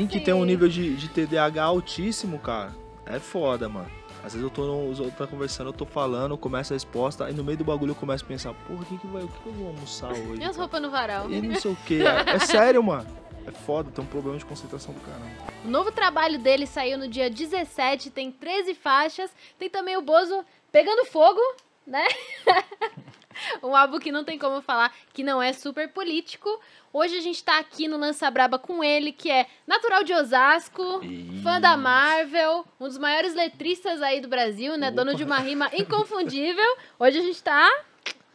Tem que tem um nível de, de TDAH altíssimo, cara, é foda, mano. Às vezes eu tô, no, outros tá conversando, eu tô falando, começa a resposta, aí no meio do bagulho eu começo a pensar, porra, o que, que, vai, o que, que eu vou almoçar hoje? Minhas roupas no varal. E não sei o que. É, é sério, mano. É foda, tem um problema de concentração do caramba. O novo trabalho dele saiu no dia 17, tem 13 faixas. Tem também o Bozo pegando fogo, né? um álbum que não tem como falar que não é super político. Hoje a gente tá aqui no Lança Braba com ele, que é natural de Osasco, Isso. fã da Marvel, um dos maiores letristas aí do Brasil, né? Opa. Dono de uma rima inconfundível. Hoje a gente tá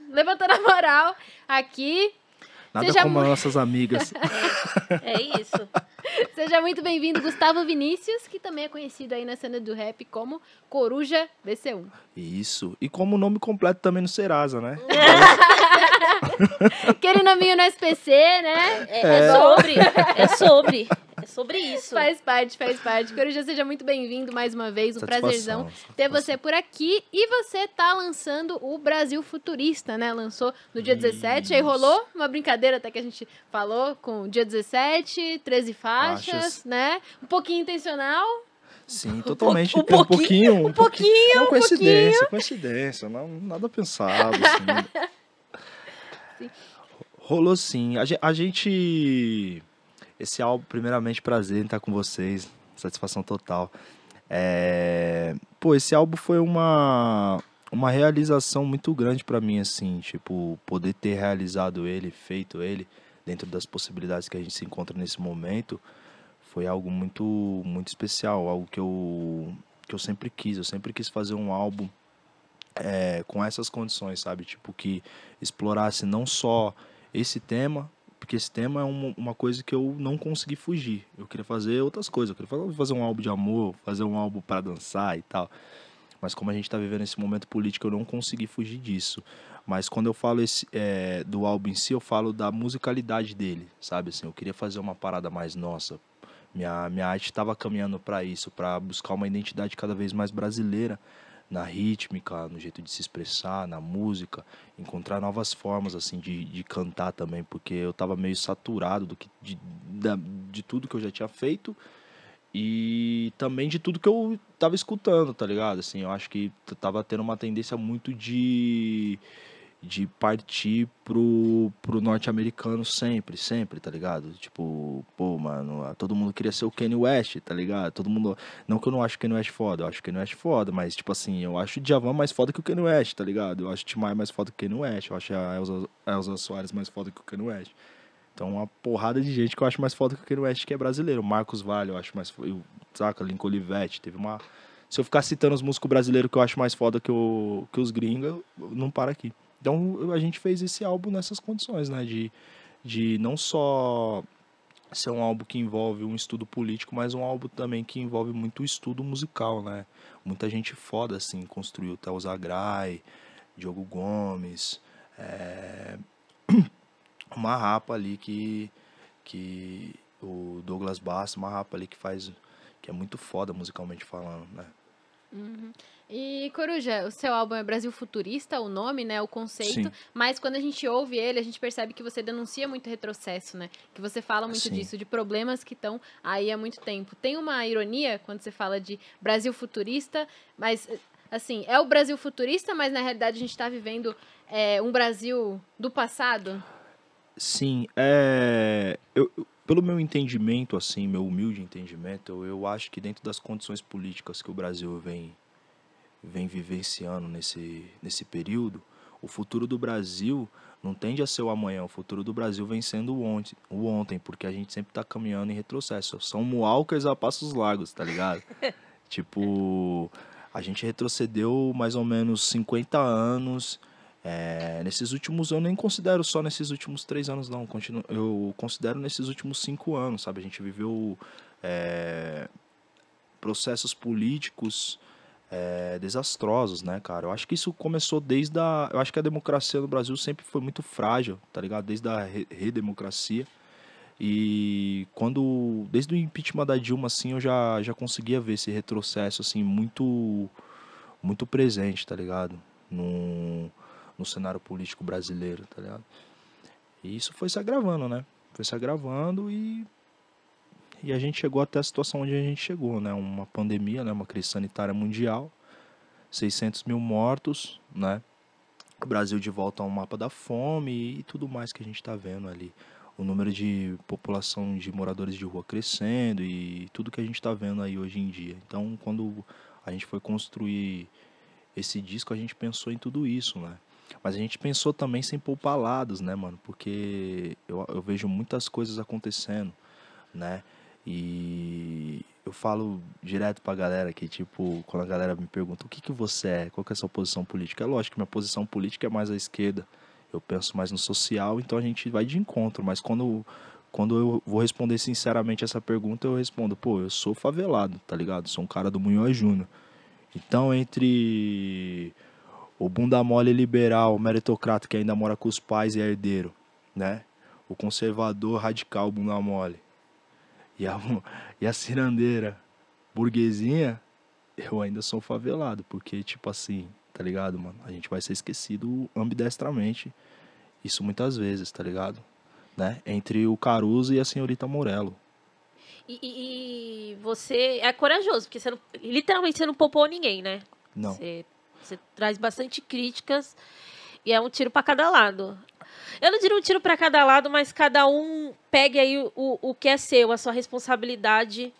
levantando a moral aqui Nada Seja como nossas amigas. é isso. Seja muito bem-vindo, Gustavo Vinícius, que também é conhecido aí na cena do rap como Coruja BC1. Isso. E como nome completo também no Serasa, né? Aquele nominho é no SPC, né? É, é. é sobre, é sobre. É sobre isso. Faz parte, faz parte. Corujá, seja muito bem-vindo mais uma vez. Um satisfação, prazerzão satisfação. ter você por aqui. E você tá lançando o Brasil Futurista, né? Lançou no dia isso. 17. Aí rolou uma brincadeira até que a gente falou com dia 17, 13 faixas, faixas. né? Um pouquinho intencional. Sim, totalmente. É um, pouquinho, um pouquinho. Um pouquinho. É uma coincidência, um coincidência. Não, nada pensado. Assim. Rolou sim. A gente. Esse álbum, primeiramente, prazer em estar com vocês. Satisfação total. É... Pô, esse álbum foi uma uma realização muito grande para mim assim, tipo, poder ter realizado ele, feito ele dentro das possibilidades que a gente se encontra nesse momento, foi algo muito muito especial, algo que eu que eu sempre quis, eu sempre quis fazer um álbum é, com essas condições, sabe? Tipo, que explorasse não só esse tema, porque esse tema é uma, uma, coisa que eu não consegui fugir. Eu queria fazer outras coisas, eu queria fazer um álbum de amor, fazer um álbum para dançar e tal. Mas como a gente está vivendo esse momento político, eu não consegui fugir disso. Mas quando eu falo esse, é, do álbum em si, eu falo da musicalidade dele, sabe? Assim, eu queria fazer uma parada mais nossa. Minha, minha arte estava caminhando para isso, para buscar uma identidade cada vez mais brasileira, na rítmica, no jeito de se expressar, na música, encontrar novas formas assim de, de cantar também, porque eu estava meio saturado do que, de, de, de tudo que eu já tinha feito e também de tudo que eu estava escutando, tá ligado? Assim, eu acho que tava tendo uma tendência muito de de partir pro, pro norte-americano sempre, sempre, tá ligado? Tipo, pô, mano, todo mundo queria ser o Kanye West, tá ligado? Todo mundo. Não que eu não acho o Kanye West foda, eu acho o Kanye West foda, mas, tipo assim, eu acho o Javan mais foda que o Kanye West, tá ligado? Eu acho o Timai mais foda que o Kanye West, eu acho a Elza, a Elza Soares mais foda que o Kanye West. Então, uma porrada de gente que eu acho mais foda que o Kanye West, que é brasileiro. Marcos Vale, eu acho mais foda. saca, Lincoln Olivetti, teve uma. Se eu ficar citando os músicos brasileiros que eu acho mais foda que, o, que os gringos, não para aqui. Então a gente fez esse álbum nessas condições, né? De, de não só ser um álbum que envolve um estudo político, mas um álbum também que envolve muito estudo musical, né? Muita gente foda, assim, construiu Theo Zagrai, Diogo Gomes, é... uma rapa ali que, que o Douglas Bass, uma rapa ali que faz, que é muito foda musicalmente falando, né? Uhum. E Coruja, o seu álbum é Brasil Futurista, o nome, né, o conceito, Sim. mas quando a gente ouve ele, a gente percebe que você denuncia muito retrocesso, né? Que você fala muito Sim. disso, de problemas que estão aí há muito tempo. Tem uma ironia quando você fala de Brasil Futurista, mas assim, é o Brasil futurista, mas na realidade a gente está vivendo é, um Brasil do passado? Sim, é, eu, pelo meu entendimento, assim, meu humilde entendimento, eu, eu acho que dentro das condições políticas que o Brasil vem vem vivenciando nesse, nesse período, o futuro do Brasil não tende a ser o amanhã, o futuro do Brasil vem sendo o ontem, o ontem porque a gente sempre está caminhando em retrocesso. São mualcas a passos largos, tá ligado? tipo, a gente retrocedeu mais ou menos 50 anos. É, nesses últimos, eu nem considero só nesses últimos três anos, não. Continuo, eu considero nesses últimos cinco anos, sabe? A gente viveu é, processos políticos é, desastrosos, né, cara? Eu acho que isso começou desde a. Eu acho que a democracia no Brasil sempre foi muito frágil, tá ligado? Desde a redemocracia. E quando. Desde o impeachment da Dilma, assim, eu já, já conseguia ver esse retrocesso, assim, muito. Muito presente, tá ligado? No, no cenário político brasileiro, tá ligado? E isso foi se agravando, né? Foi se agravando e e a gente chegou até a situação onde a gente chegou, né? Uma pandemia, né? Uma crise sanitária mundial, 600 mil mortos, né? O Brasil de volta ao mapa da fome e tudo mais que a gente está vendo ali. O número de população de moradores de rua crescendo e tudo que a gente está vendo aí hoje em dia. Então, quando a gente foi construir esse disco, a gente pensou em tudo isso, né? Mas a gente pensou também sem poupar lados, né, mano? Porque eu, eu vejo muitas coisas acontecendo, né? E eu falo direto pra galera que, tipo, quando a galera me pergunta o que, que você é, qual que é a sua posição política, é lógico que minha posição política é mais à esquerda, eu penso mais no social, então a gente vai de encontro, mas quando, quando eu vou responder sinceramente essa pergunta, eu respondo, pô, eu sou favelado, tá ligado? Sou um cara do Munhoz Júnior. Então, entre o bunda mole liberal, meritocrata que ainda mora com os pais e é herdeiro, né? O conservador radical bunda mole e a, e a cirandeira burguesinha, eu ainda sou favelado, porque, tipo assim, tá ligado, mano? A gente vai ser esquecido ambidestramente. Isso muitas vezes, tá ligado? Né? Entre o Caruso e a senhorita Morello. E, e, e você é corajoso, porque você não, literalmente você não poupou ninguém, né? Não. Você, você traz bastante críticas e é um tiro para cada lado. Eu não diria um tiro para cada lado, mas cada um pegue aí o, o que é seu, a sua responsabilidade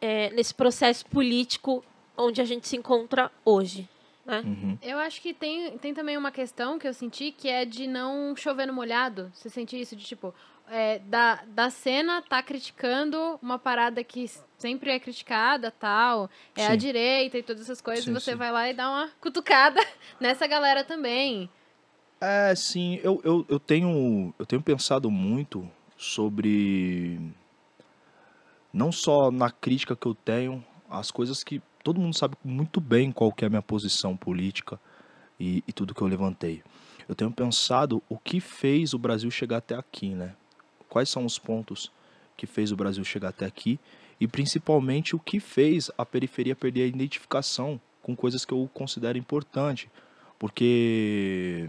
é, nesse processo político onde a gente se encontra hoje. Né? Uhum. Eu acho que tem, tem também uma questão que eu senti que é de não chover no molhado. Você sente isso de tipo, é, da, da cena tá criticando uma parada que sempre é criticada, tal, é sim. a direita e todas essas coisas, sim, você sim. vai lá e dá uma cutucada nessa galera também. É, sim, eu, eu, eu, tenho, eu tenho pensado muito sobre. Não só na crítica que eu tenho, as coisas que todo mundo sabe muito bem qual que é a minha posição política e, e tudo que eu levantei. Eu tenho pensado o que fez o Brasil chegar até aqui, né? Quais são os pontos que fez o Brasil chegar até aqui e principalmente o que fez a periferia perder a identificação com coisas que eu considero importante, porque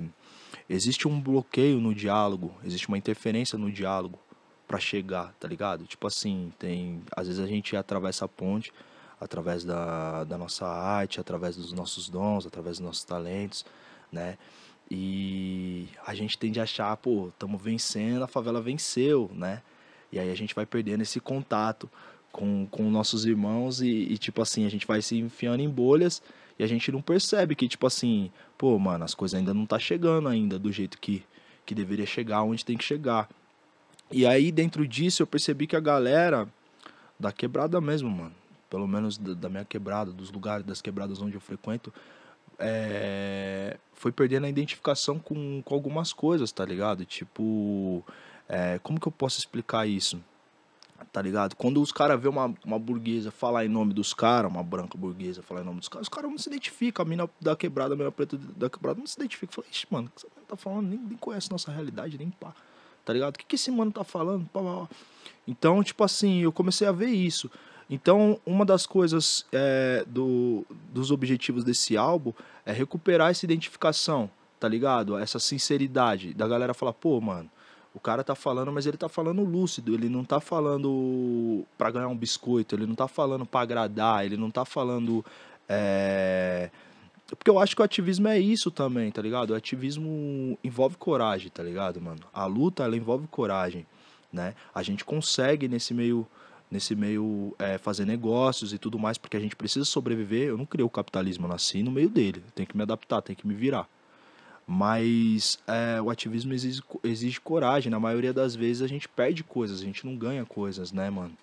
existe um bloqueio no diálogo, existe uma interferência no diálogo para chegar, tá ligado? Tipo assim, tem, às vezes a gente atravessa a ponte através da, da nossa arte, através dos nossos dons, através dos nossos talentos, né? E a gente tende a achar, pô, estamos vencendo, a favela venceu, né? E aí a gente vai perdendo esse contato com, com nossos irmãos e, e, tipo assim, a gente vai se enfiando em bolhas e a gente não percebe que, tipo assim, pô, mano, as coisas ainda não tá chegando ainda do jeito que, que deveria chegar, onde tem que chegar. E aí, dentro disso, eu percebi que a galera da quebrada mesmo, mano. Pelo menos da, da minha quebrada, dos lugares, das quebradas onde eu frequento, é, foi perdendo a identificação com, com algumas coisas, tá ligado? Tipo, é, como que eu posso explicar isso? Tá ligado? Quando os caras vê uma, uma burguesa falar em nome dos caras, uma branca burguesa falar em nome dos caras, os caras não se identificam. A mina da quebrada, a mina preta da quebrada não se identifica. Fala, ixi, mano, o que essa mina tá falando? Nem, nem conhece nossa realidade, nem pá. Tá ligado? O que, que esse mano tá falando? Pá, pá, pá. Então, tipo assim, eu comecei a ver isso. Então, uma das coisas é, do, dos objetivos desse álbum é recuperar essa identificação, tá ligado? Essa sinceridade da galera falar, pô, mano, o cara tá falando, mas ele tá falando lúcido, ele não tá falando para ganhar um biscoito, ele não tá falando para agradar, ele não tá falando é... porque eu acho que o ativismo é isso também, tá ligado? O ativismo envolve coragem, tá ligado, mano? A luta ela envolve coragem, né? A gente consegue nesse meio nesse meio é, fazer negócios e tudo mais, porque a gente precisa sobreviver. Eu não criei o capitalismo, eu nasci no meio dele. Tem que me adaptar, tem que me virar. Mas é, o ativismo exige, exige coragem. Na maioria das vezes a gente perde coisas, a gente não ganha coisas, né, mano?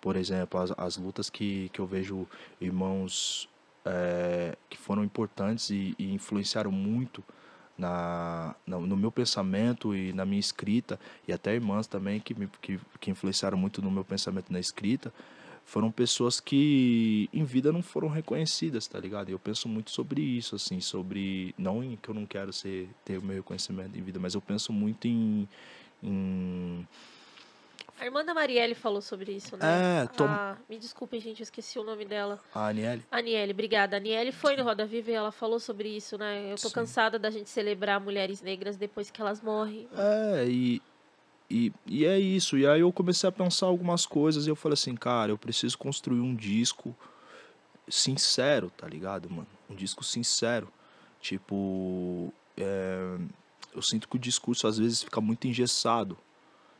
Por exemplo, as, as lutas que, que eu vejo irmãos é, que foram importantes e, e influenciaram muito na, no meu pensamento e na minha escrita, e até irmãs também que, me, que, que influenciaram muito no meu pensamento na escrita, foram pessoas que em vida não foram reconhecidas, tá ligado? Eu penso muito sobre isso, assim, sobre. Não em que eu não quero ser, ter o meu reconhecimento em vida, mas eu penso muito em. em... A irmã da Marielle falou sobre isso, né? É, ah, tô... ah, me desculpem, gente, eu esqueci o nome dela. A Aniele? Aniele, obrigada. A Aniele foi no Roda Viva e ela falou sobre isso, né? Eu tô Sim. cansada da gente celebrar mulheres negras depois que elas morrem. É, e, e, e é isso. E aí eu comecei a pensar algumas coisas e eu falei assim, cara, eu preciso construir um disco sincero, tá ligado, mano? Um disco sincero. Tipo, é, eu sinto que o discurso às vezes fica muito engessado,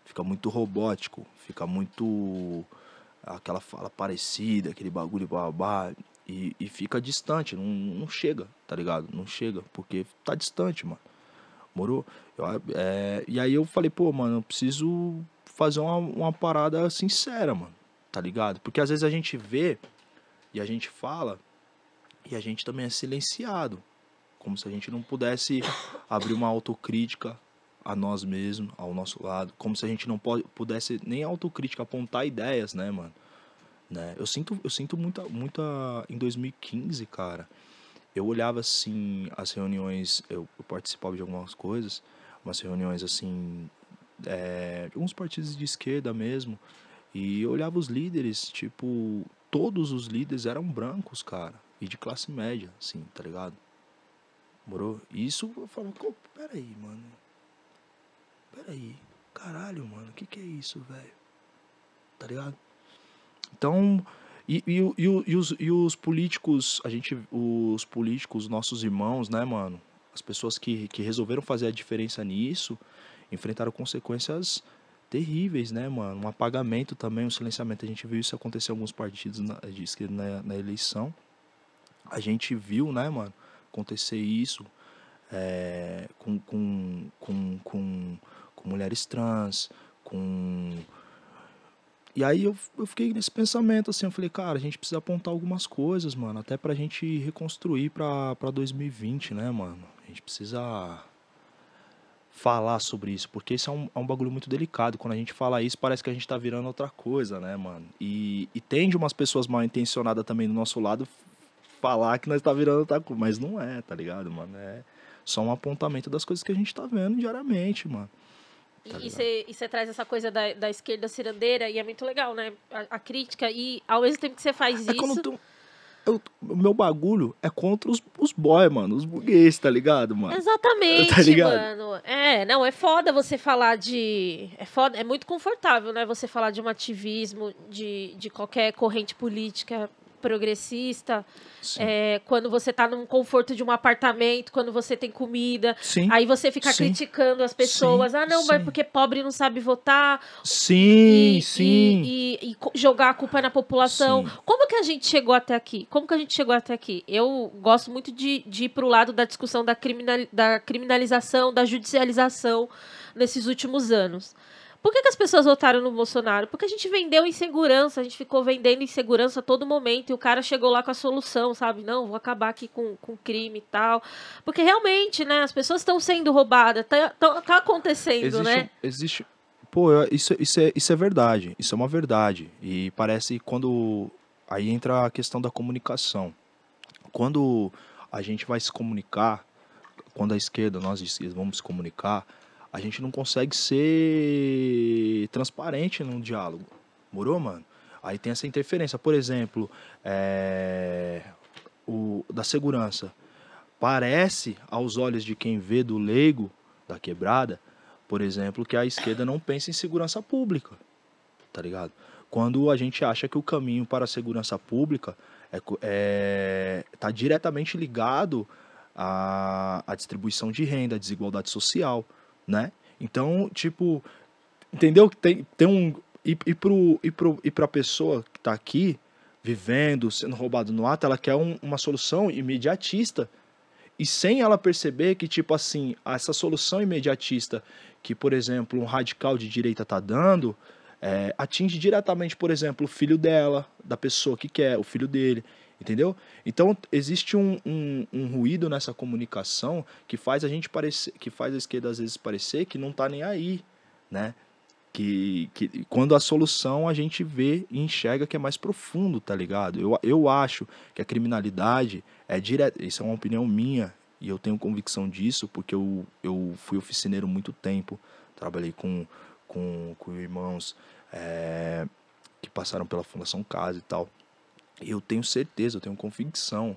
fica muito robótico, fica muito aquela fala parecida, aquele bagulho babá e, e fica distante, não, não chega, tá ligado? Não chega, porque tá distante, mano. Morou? Eu, é, e aí eu falei, pô, mano, eu preciso fazer uma, uma parada sincera, mano. Tá ligado? Porque às vezes a gente vê e a gente fala e a gente também é silenciado. Como se a gente não pudesse abrir uma autocrítica a nós mesmos, ao nosso lado. Como se a gente não pudesse nem autocrítica apontar ideias, né, mano? Né? Eu sinto, eu sinto muita, muita. Em 2015, cara, eu olhava assim as reuniões, eu, eu participava de algumas coisas, umas reuniões assim, é, eh, de alguns partidos de esquerda mesmo, e eu olhava os líderes, tipo, todos os líderes eram brancos, cara, e de classe média, assim, tá ligado? Morou? E isso eu falava, peraí, mano, peraí, caralho, mano, o que, que é isso, velho? Tá ligado? Então, e, e, e, e, os, e os políticos, a gente, os políticos, nossos irmãos, né, mano? As pessoas que, que resolveram fazer a diferença nisso enfrentaram consequências terríveis, né, mano? Um apagamento também, um silenciamento. A gente viu isso acontecer em alguns partidos na, de esquerda na, né, na eleição. A gente viu, né, mano, acontecer isso é, com, com, com, com, com mulheres trans, com e aí eu, eu fiquei nesse pensamento, assim, eu falei, cara, a gente precisa apontar algumas coisas, mano, até pra gente reconstruir pra, pra 2020, né, mano? A gente precisa falar sobre isso, porque isso é um, é um bagulho muito delicado. Quando a gente fala isso, parece que a gente tá virando outra coisa, né, mano? E, e tem de umas pessoas mal intencionadas também do nosso lado falar que nós tá virando outra coisa, mas não é, tá ligado, mano? É só um apontamento das coisas que a gente tá vendo diariamente, mano. Tá e você traz essa coisa da, da, esquerda cirandeira e é muito legal, né? A, a crítica e ao mesmo tempo que você faz é isso... Tu, eu, o meu bagulho é contra os, os boy, mano. Os burguês, tá ligado, mano? Exatamente, tá ligado? mano. É, não, é foda você falar de... É, foda, é muito confortável, né? Você falar de um ativismo, de, de qualquer corrente política progressista, é, quando você está num conforto de um apartamento, quando você tem comida, Sim. aí você fica Sim. criticando as pessoas, Sim. ah não, mas porque pobre não sabe votar. Sim, e, sim. E, e, e, jogar a culpa na população. Como que a gente chegou até aqui? Como que a gente chegou até aqui? Eu gosto muito de, de ir para o lado da discussão da, criminal, da criminalização, da judicialização nesses últimos anos. Por que, que as pessoas votaram no Bolsonaro? Porque a gente vendeu insegurança, a gente ficou vendendo insegurança a todo momento e o cara chegou lá com a solução, sabe? Não, vou acabar aqui com, com crime e tal. Porque realmente, né, as pessoas estão sendo roubadas, tá, tá, tá acontecendo, existe, né? Existe. Pô, isso, isso, é, isso é verdade, isso é uma verdade. E parece quando. Aí entra a questão da comunicação. Quando a gente vai se comunicar, quando a esquerda nós vamos se comunicar, a gente não consegue ser transparente num diálogo. Morou, mano? Aí tem essa interferência. Por exemplo, é... o da segurança. Parece, aos olhos de quem vê do leigo, da quebrada, por exemplo, que a esquerda não pensa em segurança pública. Tá ligado? Quando a gente acha que o caminho para a segurança pública está é, é, tá diretamente ligado à, à distribuição de renda, à desigualdade social né? Então, tipo, entendeu que tem, tem um. E, e, pro, e, pro, e pra pessoa que tá aqui, vivendo, sendo roubado no ato, ela quer um, uma solução imediatista. E sem ela perceber que, tipo assim, essa solução imediatista que, por exemplo, um radical de direita tá dando, é, atinge diretamente, por exemplo, o filho dela, da pessoa que quer, o filho dele. Entendeu? Então existe um, um, um, ruído nessa comunicação que faz a gente parecer, que faz a esquerda às vezes parecer que não tá nem aí, né? Que, que quando a solução a gente vê e enxerga que é mais profundo, tá ligado? Eu, eu acho que a criminalidade é direta. Isso é uma opinião minha e eu tenho convicção disso porque eu, eu fui oficineiro muito tempo. Trabalhei com, com, com irmãos é, que passaram pela Fundação Casa e tal eu tenho certeza, eu tenho convicção.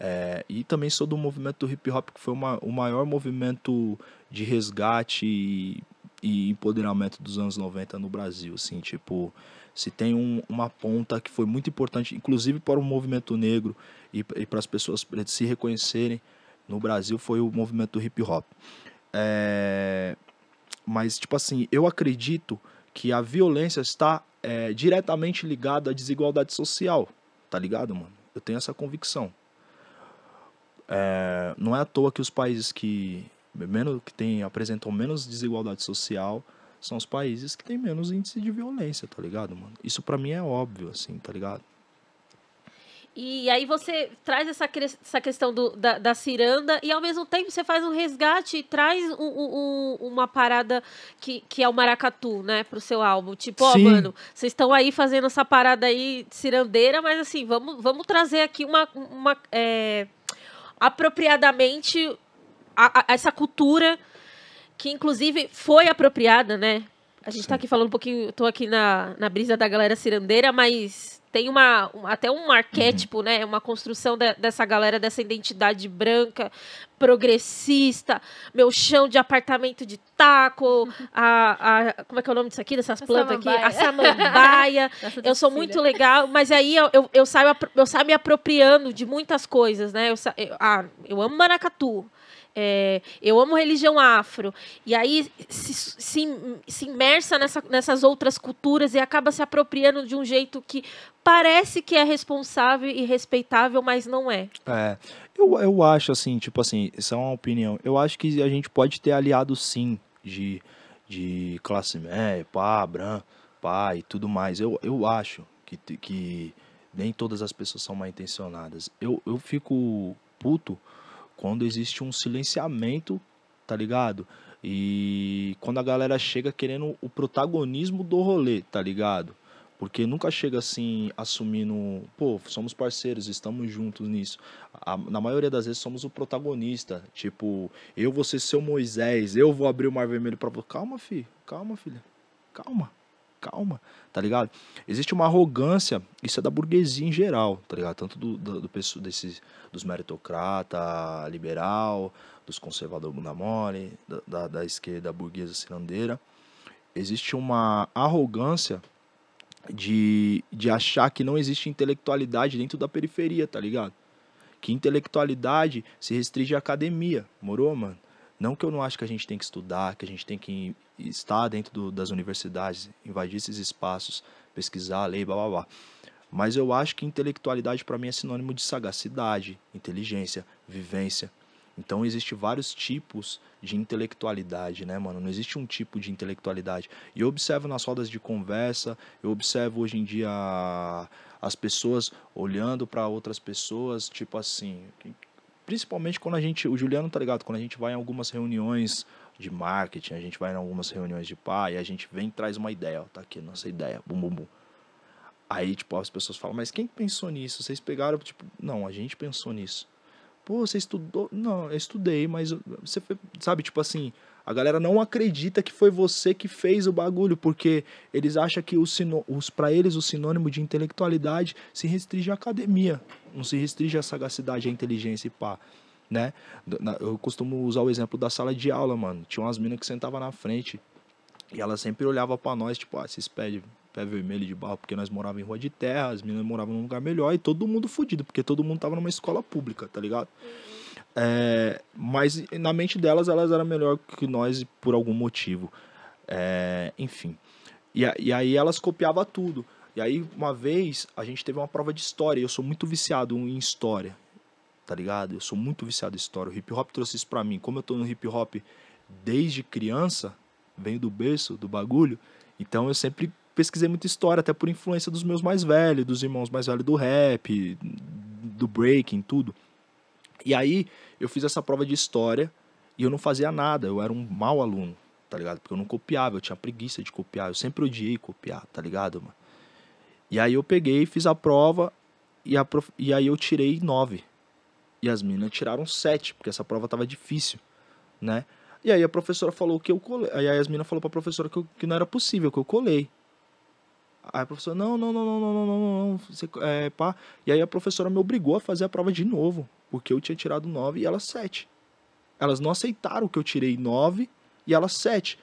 É, e também sou do movimento do hip hop, que foi uma, o maior movimento de resgate e, e, empoderamento dos anos 90 no Brasil. Assim, tipo, se tem um, uma ponta que foi muito importante, inclusive para o movimento negro e, e para as pessoas pretas se reconhecerem no Brasil, foi o movimento do hip hop. É, mas, tipo assim, eu acredito que a violência está é, diretamente ligada à desigualdade social. Tá ligado, mano? Eu tenho essa convicção. É, não é à toa que os países que menos que tem, apresentam menos desigualdade social são os países que têm menos índice de violência, tá ligado, mano? Isso para mim é óbvio, assim, tá ligado? E aí você traz essa, essa questão do, da, da, ciranda e ao mesmo tempo você faz um resgate e traz um, um, uma parada que, que é o maracatu, né, pro seu álbum. Tipo, ó, oh, mano, vocês estão aí fazendo essa parada aí cirandeira, mas assim, vamos, vamos trazer aqui uma. uma é, apropriadamente a, a, essa cultura que inclusive foi apropriada, né? A gente tá Sim. tá aqui falando um pouquinho, tô aqui na, na brisa da galera cirandeira, mas tem uma, até um uhum. arquétipo, uhum. né? Uma construção de, dessa galera, dessa identidade branca, progressista, meu chão de apartamento de taco, a, a como é que é o nome disso aqui, dessas a plantas samambaia. aqui? A samambaia. eu sou muito legal, mas aí eu, eu, eu, saio, eu saio me apropriando de muitas coisas, né? Eu, eu, ah, eu amo maracatu. É, eu amo religião afro. E aí se, se, se imersa nessa, nessas outras culturas e acaba se apropriando de um jeito que parece que é responsável e respeitável, mas não é. É. Eu, eu acho assim, tipo assim, isso é uma opinião. Eu acho que a gente pode ter aliado sim de, de classe média, pá, branco, pá e tudo mais. Eu, eu acho que, que nem todas as pessoas são mal intencionadas. Eu, eu fico puto quando existe um silenciamento, tá ligado? E quando a galera chega querendo o protagonismo do rolê, tá ligado? Porque nunca chega assim, assumindo, pô, somos parceiros, estamos juntos nisso. A, na maioria das vezes somos o protagonista. Tipo, eu vou ser seu Moisés, eu vou abrir o mar vermelho pra você. Calma, filho, calma, filha, calma calma, tá ligado? Existe uma arrogância, isso é da burguesia em geral, tá ligado? Tanto do, do, do desses, dos meritocrata, liberal, dos conservadores bunda mole, da, da, da esquerda burguesa cirandeira. Existe uma arrogância de, de achar que não existe intelectualidade dentro da periferia, tá ligado? Que intelectualidade se restringe à academia, morou, mano? Não que eu não acho que a gente tem que estudar, que a gente tem que estar dentro do, das universidades, invadir esses espaços, pesquisar a lei, blá blá blá. Mas eu acho que intelectualidade para mim é sinônimo de sagacidade, inteligência, vivência. Então existe vários tipos de intelectualidade, né, mano? Não existe um tipo de intelectualidade. E eu observo nas rodas de conversa, eu observo hoje em dia as pessoas olhando para outras pessoas, tipo assim, principalmente quando a gente, o Juliano tá ligado, quando a gente vai em algumas reuniões de marketing, a gente vai em algumas reuniões de pai, a gente vem e traz uma ideia, ó, tá aqui nossa ideia, bum bum bum. Aí, tipo, as pessoas falam, mas quem pensou nisso? Vocês pegaram, tipo, não, a gente pensou nisso. Pô, você estudou? Não, eu estudei, mas você foi, sabe, tipo assim, a galera não acredita que foi você que fez o bagulho, porque eles acham que os, os para eles o sinônimo de intelectualidade se restringe à academia, não se restringe à sagacidade, à inteligência e pá né? Eu costumo usar o exemplo da sala de aula, mano. Tinha umas minas que sentavam na frente e ela sempre olhava para nós, tipo, ah, esses pés, pé vermelho de barro, porque nós morávamos em rua de terra, as meninas moravam num lugar melhor e todo mundo fudido, porque todo mundo tava numa escola pública, tá ligado? Uhum. É, mas na mente delas, elas eram melhor que nós por algum motivo. É, enfim. E, e aí elas copiavam tudo. E aí, uma vez, a gente teve uma prova de história. E eu sou muito viciado em história tá ligado? Eu sou muito viciado em história. O hip hop trouxe isso pra mim. Como eu tô no hip hop desde criança, venho do berço, do bagulho, então eu sempre pesquisei muita história, até por influência dos meus mais velhos, dos irmãos mais velhos do rap, do breaking, tudo. E aí eu fiz essa prova de história e eu não fazia nada, eu era um mau aluno, tá ligado? Porque eu não copiava, eu tinha preguiça de copiar, eu sempre odiei copiar, tá ligado, mano? E aí eu peguei, fiz a prova e, a prof... e aí eu tirei nove e as meninas tiraram sete, porque essa prova tava difícil, né? E aí a professora falou que eu colei. Aí as meninas falou pra professora que, eu, que não era possível, que eu colei. Aí a professora, não, não, não, não, não, não, não, não, você, é, pá. E aí a professora me obrigou a fazer a prova de novo, porque eu tinha tirado nove e elas sete. Elas não aceitaram que eu tirei nove e elas sete.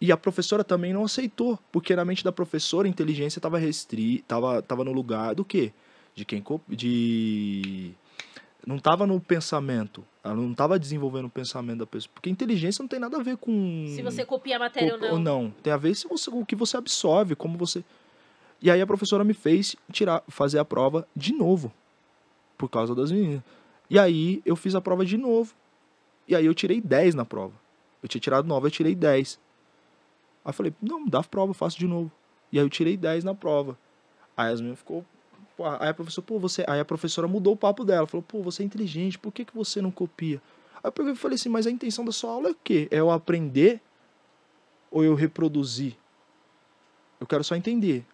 E a professora também não aceitou, porque na mente da professora a inteligência tava restri, tava, tava no lugar do quê? De quem de não estava no pensamento. Ela não estava desenvolvendo o pensamento da pessoa. Porque inteligência não tem nada a ver com. Se você copia a matéria ou não. Ou não. Tem a ver se você, o que você absorve, como você. E aí a professora me fez tirar, fazer a prova de novo. Por causa das meninas. E aí eu fiz a prova de novo. E aí eu tirei 10 na prova. Eu tinha tirado 9, eu tirei 10. Aí eu falei, não, dá a prova, eu faço de novo. E aí eu tirei 10 na prova. Aí as meninas ficou Pô, aí a professora, pô, você. Aí a professora mudou o papo dela, falou, pô, você é inteligente, por que, que você não copia? Aí eu peguei e falei assim, mas a intenção da sua aula é o quê? É eu aprender ou eu reproduzir? Eu quero só entender.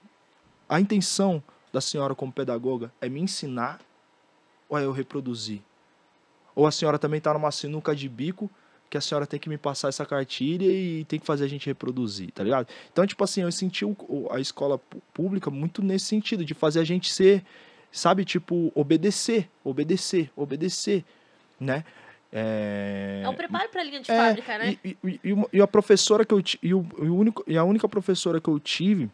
A intenção da senhora como pedagoga é me ensinar ou é eu reproduzir? Ou a senhora também está numa sinuca de bico que a senhora tem que me passar essa cartilha e tem que fazer a gente reproduzir, tá ligado? Então, tipo assim, eu senti a escola pública muito nesse sentido, de fazer a gente ser, sabe, tipo, obedecer, obedecer, obedecer, né? É, é um preparo para a linha de é, fábrica, né? E, e, e, e, a professora que eu e, o, e, o único, e a única professora que eu tive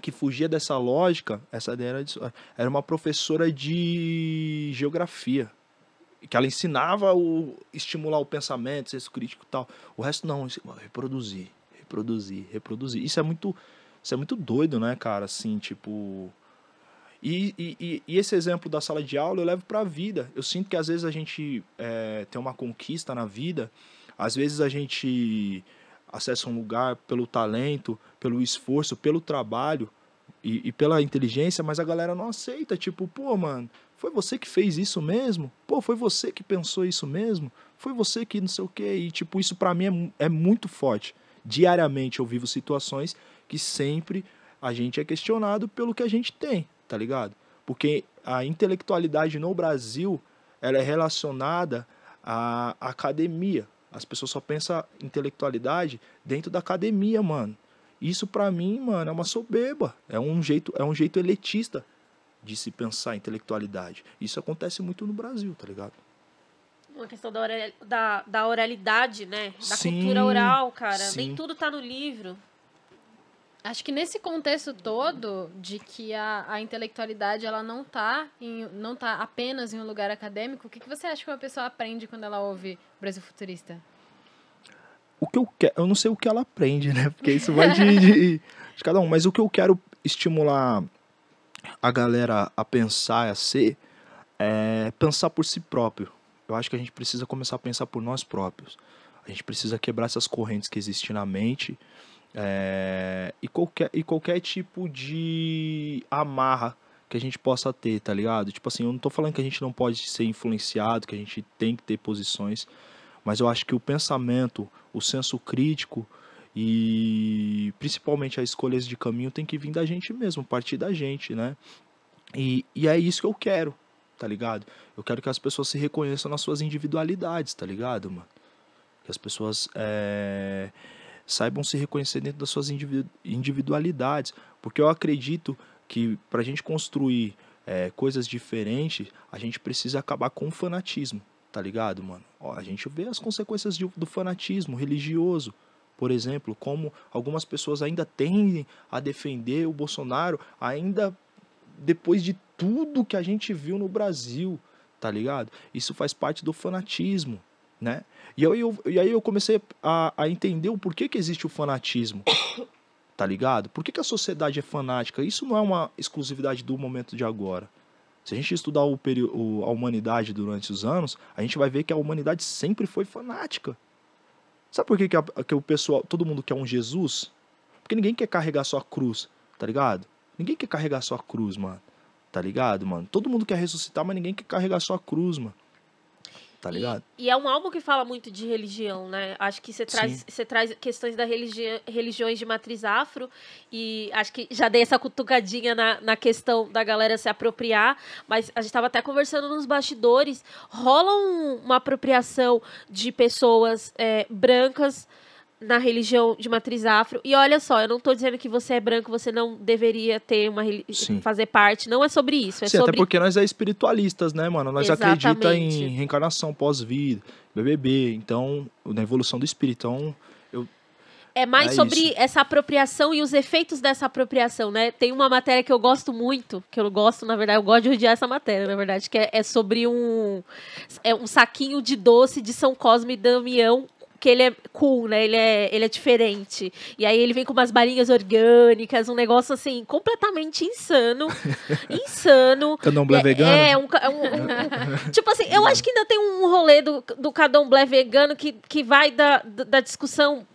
que fugia dessa lógica, essa era, de, era uma professora de geografia que ela ensinava o estimular o pensamento, ser crítico e tal. O resto não, reproduzir, reproduzir, reproduzir. Isso é muito, isso é muito doido, né, cara? Assim, tipo. E, e, e esse exemplo da sala de aula eu levo para a vida. Eu sinto que às vezes a gente é, tem uma conquista na vida, às vezes a gente acessa um lugar pelo talento, pelo esforço, pelo trabalho, e, e, pela inteligência, mas a galera não aceita. Tipo, pô, mano, foi você que fez isso mesmo? Pô, foi você que pensou isso mesmo? Foi você que não sei o quê. E, tipo, isso para mim é, é muito forte. Diariamente eu vivo situações que sempre a gente é questionado pelo que a gente tem, tá ligado? Porque a intelectualidade no Brasil ela é relacionada à academia. As pessoas só pensam intelectualidade dentro da academia, mano. Isso para mim, mano, é uma soberba, é um jeito, é um jeito elitista de se pensar intelectualidade. Isso acontece muito no Brasil, tá ligado? Uma questão da, oral, da, da oralidade, né? Da sim, cultura oral, cara. Sim. Nem tudo tá no livro. Acho que nesse contexto todo de que a, a intelectualidade ela não tá, em, não tá apenas em um lugar acadêmico, o que, que você acha que uma pessoa aprende quando ela ouve Brasil Futurista? o que eu quero. Eu não sei o que ela aprende, né? Porque isso vai de, de, de cada um. Mas o que eu quero estimular a galera a pensar, a ser, é pensar por si próprio. Eu acho que a gente precisa começar a pensar por nós próprios. A gente precisa quebrar essas correntes que existem na mente é, e, qualquer, e qualquer tipo de amarra que a gente possa ter, tá ligado? Tipo assim, eu não tô falando que a gente não pode ser influenciado, que a gente tem que ter posições, mas eu acho que o pensamento o senso crítico e principalmente as escolhas de caminho tem que vir da gente mesmo, partir da gente, né? E, e é isso que eu quero, tá ligado? Eu quero que as pessoas se reconheçam nas suas individualidades, tá ligado, mano? Que as pessoas é, saibam se reconhecer dentro das suas individualidades, porque eu acredito que para a gente construir é, coisas diferentes, a gente precisa acabar com o fanatismo tá ligado, mano? Ó, a gente vê as consequências de, do fanatismo religioso. Por exemplo, como algumas pessoas ainda tendem a defender o Bolsonaro, ainda depois de tudo que a gente viu no Brasil, tá ligado? Isso faz parte do fanatismo, né? E aí eu, e aí eu comecei a, a entender o porquê que existe o fanatismo, tá ligado? Por que, que a sociedade é fanática? Isso não é uma exclusividade do momento de agora. Se a gente estudar o, o, a humanidade durante os anos, a gente vai ver que a humanidade sempre foi fanática. Sabe por que, que, a, que o pessoal, todo mundo quer um Jesus? Porque ninguém quer carregar sua cruz, tá ligado? Ninguém quer carregar sua cruz, mano. Tá ligado, mano? Todo mundo quer ressuscitar, mas ninguém quer carregar sua cruz, mano tá ligado? E, e, é um álbum que fala muito de religião, né? Acho que você traz, você traz questões da religi religiões de matriz afro e acho que já dei essa cutucadinha na, na questão da galera se apropriar, mas a gente tava até conversando nos bastidores, rola um, uma apropriação de pessoas é, brancas na religião de matriz afro. E olha só, eu não estou dizendo que você é branco, você não deveria ter uma fazer parte. Não é sobre isso. É Sim, sobre... até porque nós é espiritualistas, né, mano? Nós Exatamente. acredita em reencarnação, pós-vida, BBB, então, na evolução do espírito. Então, eu... É mais é sobre isso. essa apropriação e os efeitos dessa apropriação, né? Tem uma matéria que eu gosto muito, que eu gosto, na verdade, eu gosto de odiar essa matéria, na verdade, que é, é sobre um, é um saquinho de doce de São Cosme e Damião que ele é cool, né? Ele é, ele é diferente. E aí ele vem com umas balinhas orgânicas, um negócio assim, completamente insano. insano. Candomblé é, vegano? É, um, é um, um, tipo assim, eu acho que ainda tem um rolê do, do candomblé vegano que, que vai da, da discussão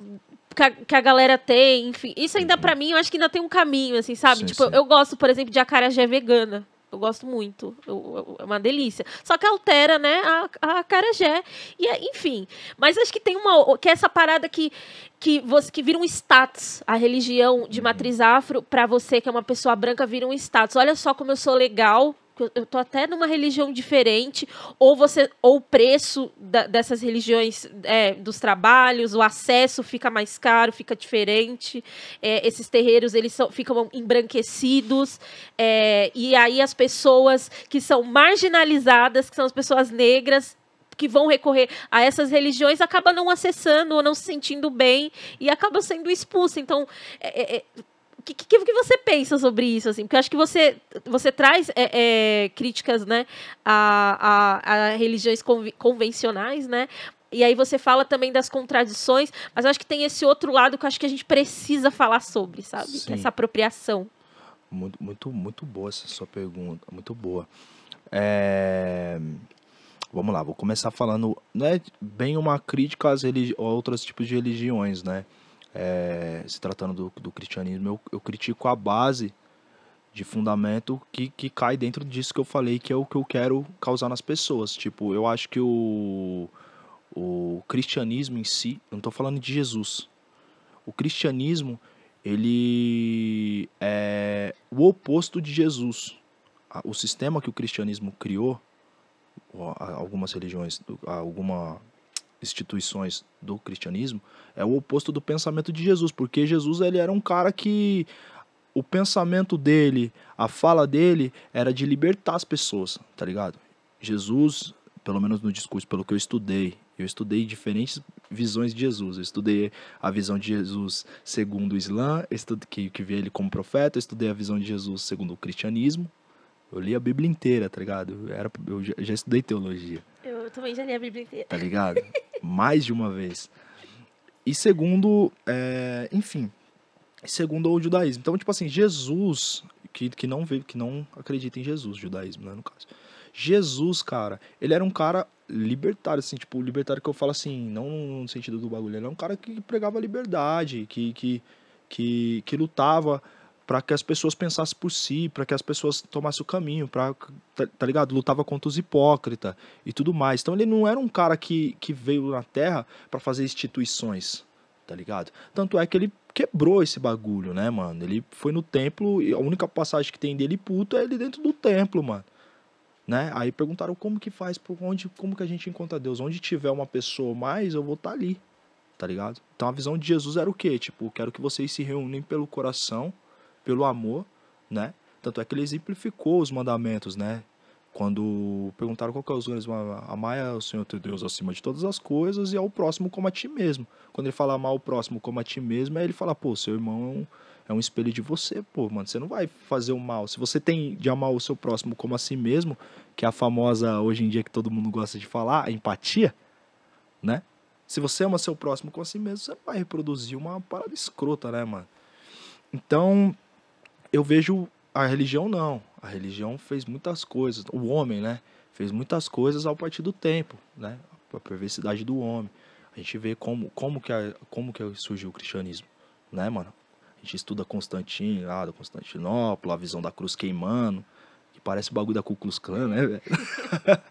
que a, que a, galera tem, enfim. Isso ainda, uhum. para mim, eu acho que ainda tem um caminho, assim, sabe? Sim, tipo, sim. Eu, eu gosto, por exemplo, de acarajé vegana. Eu gosto muito. Eu, eu, é uma delícia. Só que altera, né, a, a carajé. E, é, enfim. Mas acho que tem uma. que é essa parada que, que, você, que vira um status. A religião de uhum. matriz afro, para você que é uma pessoa branca, vira um status. Olha só como eu sou legal eu tô até numa religião diferente, ou você, ou o preço da, dessas religiões, é, dos trabalhos, o acesso fica mais caro, fica diferente, é, esses terreiros eles são, ficam embranquecidos, é, e aí as pessoas que são marginalizadas, que são as pessoas negras, que vão recorrer a essas religiões acabam não acessando ou não se sentindo bem e acabam sendo expulsas Então, é, é, é que, que, que, você pensa sobre isso? Assim? Porque eu acho que você, você traz é, é, críticas né, a, a, a religiões convencionais, né? E aí você fala também das contradições, mas eu acho que tem esse outro lado que eu acho que a gente precisa falar sobre, sabe? É Sim. Essa apropriação. Muito, muito, muito boa essa sua pergunta, muito boa. É... Vamos lá, vou começar falando, não é bem uma crítica às religi... a outros tipos de religiões, né? é, se tratando do, do cristianismo, eu, eu, critico a base de fundamento que, que cai dentro disso que eu falei, que é o que eu quero causar nas pessoas. Tipo, eu acho que o, o cristianismo em si, não estou falando de Jesus, o cristianismo, ele é o oposto de Jesus. O sistema que o cristianismo criou, algumas religiões, alguma instituições do cristianismo é o oposto do pensamento de Jesus, porque Jesus ele era um cara que o pensamento dele, a fala dele era de libertar as pessoas, tá ligado? Jesus, pelo menos no discurso, pelo que eu estudei, eu estudei diferentes visões de Jesus. Eu estudei a visão de Jesus segundo o Islã, estudei que, que vê ele como profeta, eu estudei a visão de Jesus segundo o cristianismo. Eu li a Bíblia inteira, tá ligado? Eu, era, eu já, já estudei teologia também já li a Bíblia inteira. Tá ligado? Mais de uma vez. E segundo, é, enfim, segundo o judaísmo. Então, tipo assim, Jesus, que, que, não, vive, que não acredita em Jesus, judaísmo, né, no caso. Jesus, cara, ele era um cara libertário, assim, tipo, libertário que eu falo assim, não no sentido do bagulho, ele era um cara que pregava liberdade, que, que, que, que lutava para que as pessoas pensassem por si, para que as pessoas tomassem o caminho, para tá, tá, ligado? Lutava contra os hipócritas e tudo mais. Então ele não era um cara que, que veio na Terra para fazer instituições, tá ligado? Tanto é que ele quebrou esse bagulho, né, mano? Ele foi no templo e a única passagem que tem dele puto é ele dentro do templo, mano. Né? Aí perguntaram como que faz, por onde, como que a gente encontra Deus? Onde tiver uma pessoa mais, eu vou estar tá ali, tá ligado? Então a visão de Jesus era o quê? Tipo, quero que vocês se reúnem pelo coração pelo amor, né? Tanto é que ele exemplificou os mandamentos, né? Quando perguntaram qual que é os grandes, amar é o Senhor teu Deus acima de todas as coisas e ao próximo como a ti mesmo. Quando ele fala amar o próximo como a ti mesmo, aí ele fala, pô, seu irmão é um, é um espelho de você, pô, mano, você não vai fazer o mal. Se você tem de amar o seu próximo como a si mesmo, que é a famosa, hoje em dia, que todo mundo gosta de falar, a empatia, né? Se você ama seu próximo como a si mesmo, você vai reproduzir uma parada escrota, né, mano? Então, eu vejo a religião não. A religião fez muitas coisas. O homem, né? Fez muitas coisas ao partir do tempo, né? A perversidade do homem. A gente vê como, como, que, a, como que surgiu o cristianismo, né, mano? A gente estuda Constantino, lá da Constantinopla, a visão da cruz queimando, que parece o bagulho da Ku Klux Klan, né, velho?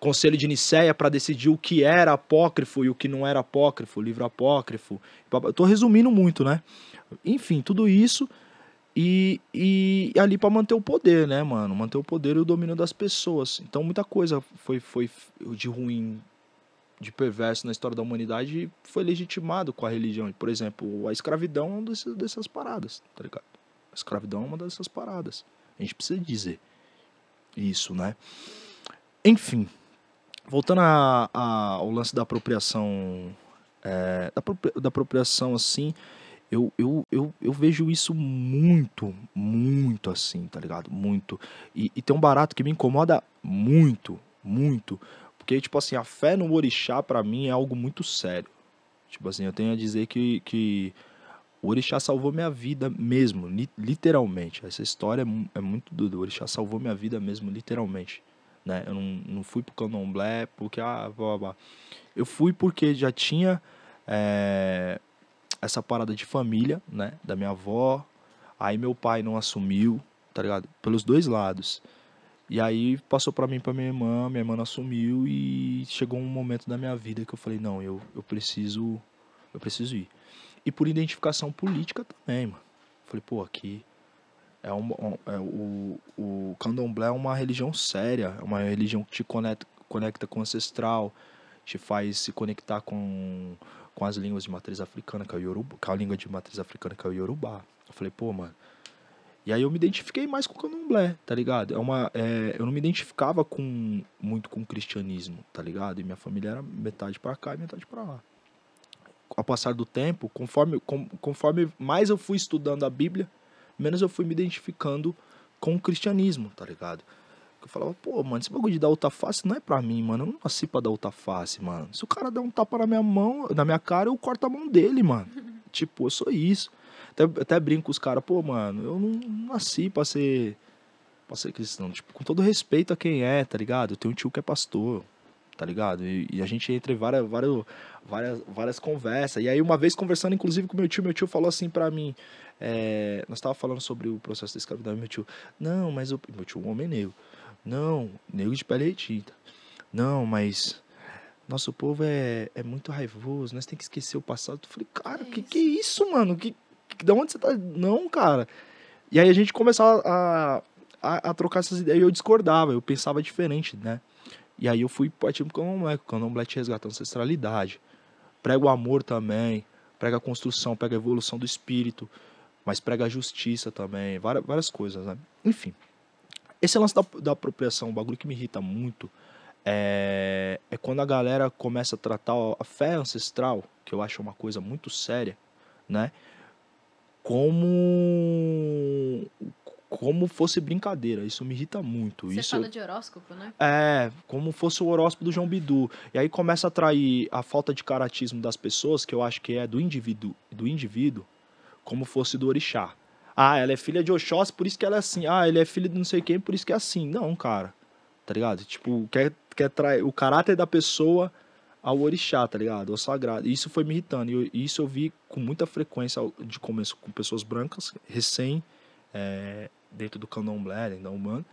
Conselho de Nicéia para decidir o que era apócrifo e o que não era apócrifo, livro apócrifo. Eu tô resumindo muito, né? Enfim, tudo isso e, e, ali para manter o poder, né, mano? Manter o poder e o domínio das pessoas. Então muita coisa foi, foi de ruim, de perverso na história da humanidade foi legitimado com a religião. Por exemplo, a escravidão é uma dessas, dessas paradas, tá ligado? A escravidão é uma dessas paradas. A gente precisa dizer isso, né? Enfim, voltando a, a, ao lance da apropriação, é, da, da apropriação assim, eu, eu, eu, eu vejo isso muito, muito assim, tá ligado? Muito. E, e tem um barato que me incomoda muito, muito. Porque, tipo assim, a fé no orixá para mim é algo muito sério. Tipo assim, eu tenho a dizer que, que o orixá salvou minha vida mesmo, literalmente. Essa história é, é, muito doida. O orixá salvou minha vida mesmo, literalmente. Né? Eu não, não fui pro candomblé porque... Ah, blá, blá. Eu fui porque já tinha é, essa parada de família, né? Da minha avó. Aí meu pai não assumiu, tá ligado? Pelos dois lados. E aí passou para mim, para minha irmã, minha irmã não assumiu e chegou um momento da minha vida que eu falei, não, eu, eu preciso eu preciso ir. E por identificação política também, mano. falei, pô, aqui é, um, é o, o candomblé é uma religião séria, é uma religião que te conecta, conecta com o ancestral, te faz se conectar com, com as línguas de matriz africana, que é o Yoruba, com a língua de matriz africana, que é o Yorubá. Eu falei, pô, mano. E aí eu me identifiquei mais com o candomblé, tá ligado? É uma, é, eu não me identificava com muito com o cristianismo, tá ligado? E minha família era metade para cá e metade para lá. Ao passar do tempo, conforme, com, conforme mais eu fui estudando a Bíblia, menos eu fui me identificando com o cristianismo, tá ligado? Eu falava, pô, mano, esse bagulho de dar outra face não é pra mim, mano. Eu não nasci pra dar outra face, mano. Se o cara der um tapa na minha mão, na minha cara, eu corto a mão dele, mano. tipo, eu sou isso. Até, até brinco com os caras, pô, mano, eu não nasci pra ser. pra ser cristão. Tipo, com todo respeito a quem é, tá ligado? Eu tenho um tio que é pastor, tá ligado? E, e a gente entra em várias, várias, várias, várias conversas. E aí, uma vez conversando, inclusive, com meu tio, meu tio falou assim pra mim. É, nós tava falando sobre o processo da escravidão, meu tio. Não, mas o meu tio é um homem negro. Não, negro de pele tinta. Não, mas nosso povo é, é muito raivoso, nós tem que esquecer o passado. Eu falei, cara, que que é isso, mano? Que, que, da onde você tá? Não, cara. E aí a gente começava a, a, a trocar essas ideias e eu discordava, eu pensava diferente, né? E aí eu fui partindo o candomblé, o candomblé te resgata a ancestralidade. Prega o amor também, prega a construção, prega a evolução do espírito, mas prega a justiça também, várias, várias coisas, né? Enfim. Esse lance da, da apropriação, o bagulho que me irrita muito, é, é quando a galera começa a tratar a fé ancestral, que eu acho uma coisa muito séria, né? Como como fosse brincadeira. Isso me irrita muito. Você isso fala de horóscopo, né? É, como fosse o horóscopo do João Bidu. E aí começa a atrair a falta de caratismo das pessoas, que eu acho que é do indivíduo, do indivíduo como fosse do orixá ah, ela é filha de Oxóssi, por isso que ela é assim. Ah, ele é filho de não sei quem, por isso que é assim. Não, cara. Tá ligado? Tipo, quer, quer trair o caráter da pessoa ao orixá, tá ligado? Ao sagrado. Isso foi me irritando. E isso eu vi com muita frequência de começo com pessoas brancas, recém, é, dentro do candomblé, da Umbanda.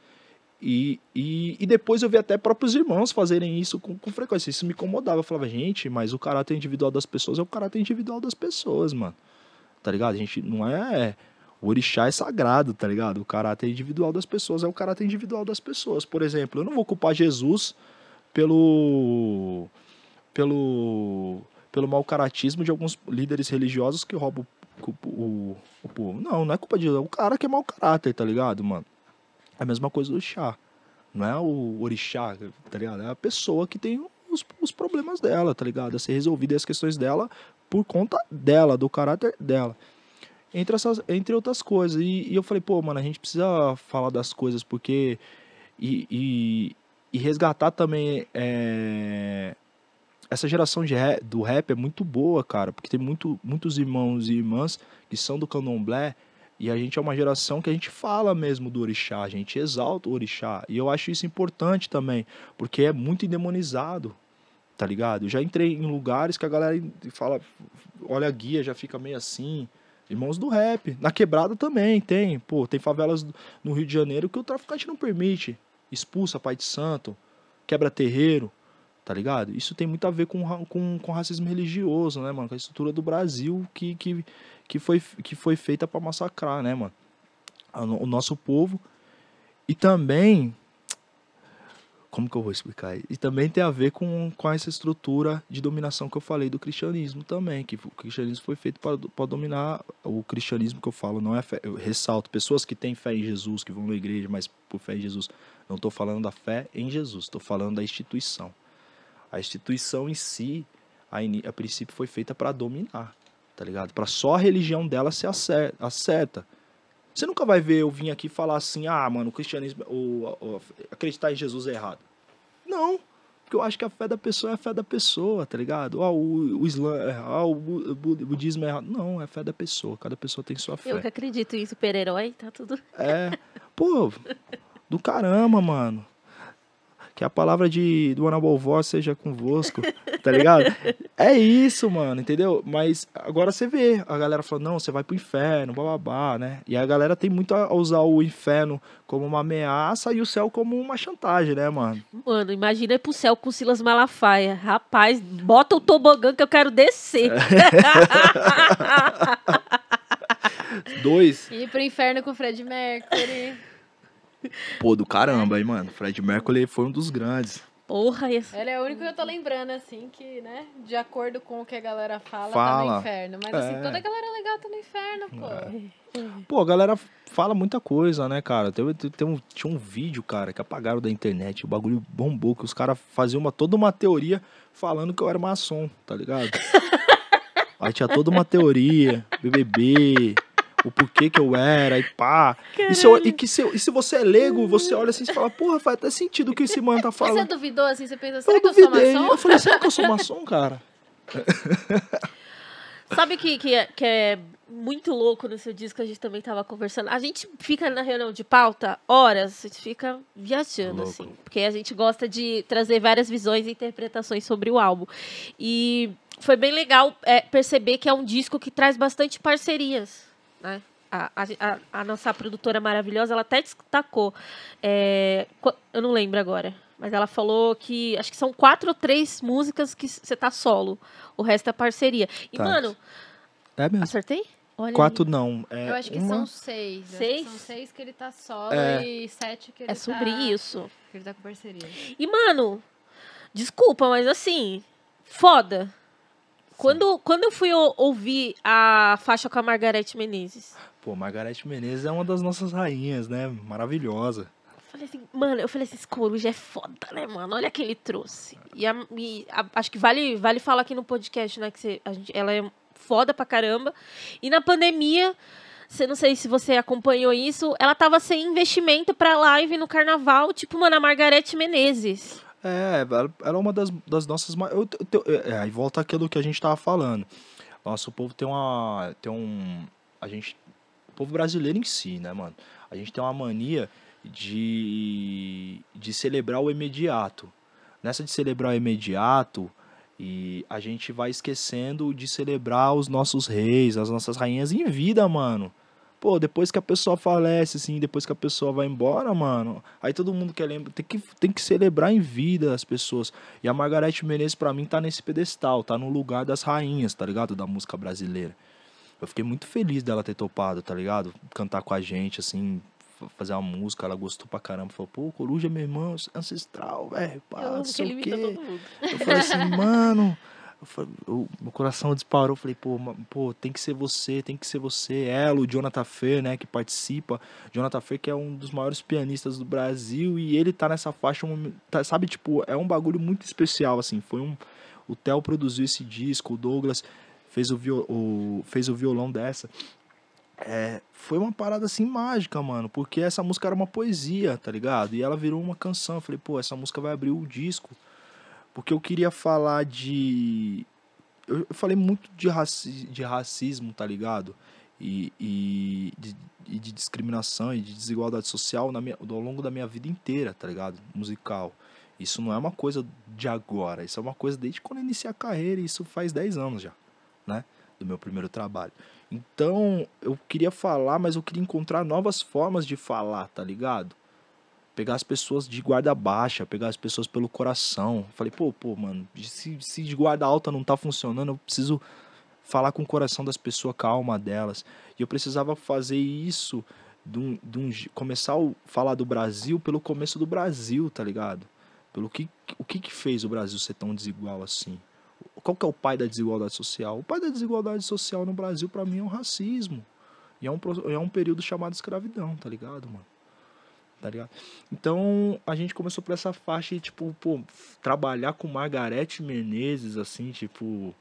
E, e, e, depois eu vi até próprios irmãos fazerem isso com, com, frequência. Isso me incomodava. Eu falava, gente, mas o caráter individual das pessoas é o caráter individual das pessoas, mano. Tá ligado? A gente não é o orixá é sagrado, tá ligado? O caráter individual das pessoas é o caráter individual das pessoas. Por exemplo, eu não vou culpar Jesus pelo pelo pelo mau caratismo de alguns líderes religiosos que roubam o, o, o povo. Não, não é culpa de é o cara que é mau caráter, tá ligado, mano? É a mesma coisa do chá. Não é o orixá, tá ligado? É a pessoa que tem os, os problemas dela, tá ligado? A ser resolvida as questões dela por conta dela, do caráter dela entre, essas, entre outras coisas. E, e eu falei, pô, mano, a gente precisa falar das coisas porque. E, e, e resgatar também. É, essa geração de rap, do rap é muito boa, cara, porque tem muito, muitos irmãos e irmãs que são do candomblé e a gente é uma geração que a gente fala mesmo do orixá, a gente exalta o orixá. E eu acho isso importante também, porque é muito endemonizado, tá ligado? Eu já entrei em lugares que a galera fala, olha a guia, já fica meio assim. Irmãos do rap. Na quebrada também tem. Pô, tem favelas no Rio de Janeiro que o traficante não permite. Expulsa pai de santo, quebra terreiro, tá ligado? Isso tem muito a ver com, com, com racismo religioso, né, mano? Com a estrutura do Brasil que, que, que, foi, que foi feita para massacrar, né, mano? O nosso povo. E também como que eu vou explicar? E também tem a ver com, com essa estrutura de dominação que eu falei do cristianismo também, que o cristianismo foi feito para, para dominar o cristianismo que eu falo, não é fé, eu ressalto, pessoas que têm fé em Jesus, que vão na igreja, mas por fé em Jesus, não estou falando da fé em Jesus, estou falando da instituição. A instituição em si, a, in, a princípio foi feita para dominar, tá ligado? Para só a religião dela ser acerta, acerta você nunca vai ver eu vir aqui falar assim, ah, mano, o cristianismo, o, o, acreditar em Jesus é errado. Não, porque eu acho que a fé da pessoa é a fé da pessoa, tá ligado? Ah, o, o Islã é errado, ah, o budismo é errado. Não, é a fé da pessoa, cada pessoa tem sua fé. Eu que acredito em super-herói, tá tudo... É, pô, do caramba, mano. Que a palavra de, do Honorable Voz seja convosco, tá ligado? é isso, mano, entendeu? Mas agora você vê, a galera falando, não, você vai pro inferno, bababá, né? E a galera tem muito a usar o inferno como uma ameaça e o céu como uma chantagem, né, mano? Mano, imagina ir pro céu com Silas Malafaia. Rapaz, bota o tobogã que eu quero descer. É. Dois. E ir pro inferno com o Fred Mercury. Pô, do caramba, hein, mano. Fred Mercury foi um dos grandes. Porra, isso. Ele é o único que eu tô lembrando, assim, que, né, de acordo com o que a galera fala, fala. tá no inferno. Mas, assim, é. assim, toda a galera é legal tá no inferno, pô. É. Pô, a galera fala muita coisa, né, cara? Teve, teve um, tinha um vídeo, cara, que apagaram da internet, o bagulho bombou, que os caras faziam uma, toda uma teoria falando que eu era maçom, tá ligado? Aí tinha toda uma teoria, BBB, o tipo, porquê que eu era e pá. E se, eu, e, que se, e se você é leigo, você olha assim e fala, porra, faz até sentido o que esse mano tá falando. você duvidou assim? Você pensa será eu que duvidei. eu sou maçom? Eu falei, será que eu sou maçom, cara? Sabe que, que, é, que é muito louco no seu disco, a gente também tava conversando. A gente fica na reunião de pauta horas, a gente fica viajando, louco. assim. Porque a gente gosta de trazer várias visões e interpretações sobre o álbum. E foi bem legal é, perceber que é um disco que traz bastante parcerias né? A, a, a nossa produtora maravilhosa, ela até destacou. É, eu não lembro agora. Mas ela falou que acho que são quatro ou três músicas que você tá solo. O resto é parceria. E, tá. mano. É mesmo. Acertei? Olha quatro aí. não. É eu acho que uma... são seis. Seis? São seis que ele tá solo é... e sete que ele é tá. É sobre isso. Que ele tá com parceria. E, mano, desculpa, mas assim, foda. Quando, quando eu fui ouvir a faixa com a Margarete Menezes? Pô, Margarete Menezes é uma das nossas rainhas, né? Maravilhosa. Eu falei assim, mano, eu falei assim, esse coruja é foda, né, mano? Olha que ele trouxe. E, a, e a, acho que vale, vale falar aqui no podcast, né? Que você, gente, ela é foda pra caramba. E na pandemia, você não sei se você acompanhou isso, ela tava sem investimento pra live no carnaval, tipo, mano, a Margarete Menezes. É, ela era é uma das, das nossas. Eu, eu, eu, é, é, aí volta aquilo que a gente tava falando. Nosso povo tem uma. Tem um. A gente. O povo brasileiro em si, né, mano? A gente tem uma mania de, de celebrar o imediato. Nessa de celebrar o imediato, e a gente vai esquecendo de celebrar os nossos reis, as nossas rainhas em vida, mano. Pô, depois que a pessoa falece, assim, depois que a pessoa vai embora, mano, aí todo mundo quer lembrar, tem que, tem que celebrar em vida as pessoas. E a Margarete Menezes, para mim, tá nesse pedestal, tá no lugar das rainhas, tá ligado? Da música brasileira. Eu fiquei muito feliz dela ter topado, tá ligado? Cantar com a gente, assim, fazer uma música, ela gostou pra caramba. Falou, pô, Coruja é meu irmão ancestral, velho, pá, não sei o quê. Eu falei assim, mano, falei, eu, meu coração disparou, falei, pô, pô, tem que ser você, tem que ser você, é ela, o Jonathan Fer, né, que participa, Jonathan Fer que é um dos maiores pianistas do Brasil e ele tá nessa faixa, tá, sabe, tipo, é um bagulho muito especial, assim, foi um, o Theo produziu esse disco, o Douglas fez o, viol, o, fez o violão dessa, é, foi uma parada assim mágica, mano, porque essa música era uma poesia, tá ligado? E ela virou uma canção. Eu falei, pô, essa música vai abrir o disco porque eu queria falar de. Eu falei muito de, raci... de racismo, tá ligado? E, e, de, e de discriminação e de desigualdade social na minha, ao longo da minha vida inteira, tá ligado? Musical. Isso não é uma coisa de agora, isso é uma coisa desde quando eu iniciei a carreira, e isso faz 10 anos já, né? Do meu primeiro trabalho. Então, eu queria falar, mas eu queria encontrar novas formas de falar, tá ligado? pegar as pessoas de guarda baixa, pegar as pessoas pelo coração. Falei, pô, pô, mano, se, se de guarda alta não tá funcionando, eu preciso falar com o coração das pessoas, com a alma delas. E eu precisava fazer isso, de um, de um, começar a falar do Brasil pelo começo do Brasil, tá ligado? Pelo que, o que que fez o Brasil ser tão desigual assim? Qual que é o pai da desigualdade social? O pai da desigualdade social no Brasil, para mim, é o racismo. E é um, é um período chamado escravidão, tá ligado, mano? tá ligado? Então a gente começou por essa faixa e, tipo, pô, trabalhar com Margarete Menezes, assim, tipo.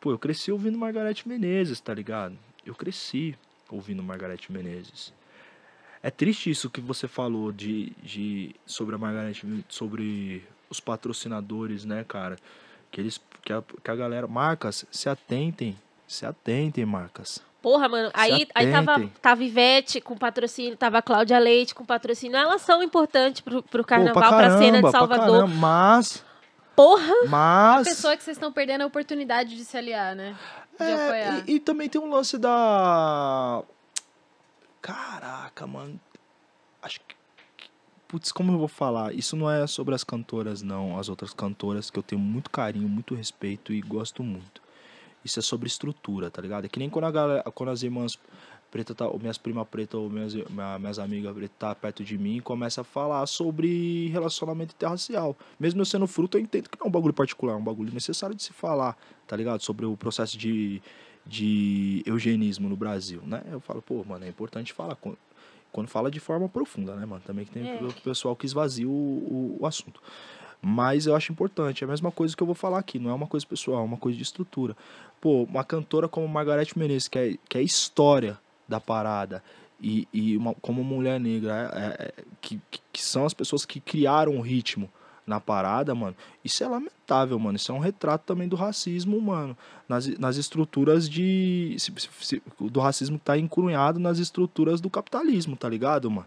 Pô, eu cresci ouvindo Margarete Menezes, tá ligado? Eu cresci ouvindo Margarete Menezes. É triste isso que você falou de, de sobre a Margarete, sobre os patrocinadores, né, cara? Que eles que a, que a galera, marcas, se atentem, se atentem, marcas. Porra, mano, aí, aí tava, tava Ivete com patrocínio, tava Cláudia Leite com patrocínio. Elas são importantes pro, pro carnaval, Pô, pra, caramba, pra cena de Salvador. Caramba, mas. Porra! Mas. A pessoa que vocês estão perdendo a oportunidade de se aliar, né? De é, E, e também tem um lance da. Caraca, mano. Acho que putz, como eu vou falar? Isso não é sobre as cantoras, não. As outras cantoras que eu tenho muito carinho, muito respeito e gosto muito. Isso é sobre estrutura, tá ligado? É que nem quando, a galera, quando as irmãs preta tá, ou minhas primas preta ou minhas, minha, minhas amigas preta tá perto de mim começa a falar sobre relacionamento interracial. Mesmo eu sendo fruto, eu entendo que não é um bagulho particular, é um bagulho necessário de se falar, tá ligado? Sobre o processo de, de eugenismo no Brasil, né? Eu falo, pô, mano, é importante falar. Quando, quando fala de forma profunda, né, mano? Também que tem é. o pessoal que esvazia o, o, o assunto. Mas eu acho importante. É a mesma coisa que eu vou falar aqui. Não é uma coisa pessoal, é uma coisa de estrutura. Pô, uma cantora como Margareth Menezes, que é, que é história da parada, e, e uma, como mulher negra, é, é, é que, que são as pessoas que criaram o ritmo na parada, mano, isso é lamentável, mano. Isso é um retrato também do racismo, mano. Nas, nas estruturas de. Se, se, do racismo que tá encrunhado nas estruturas do capitalismo, tá ligado, mano?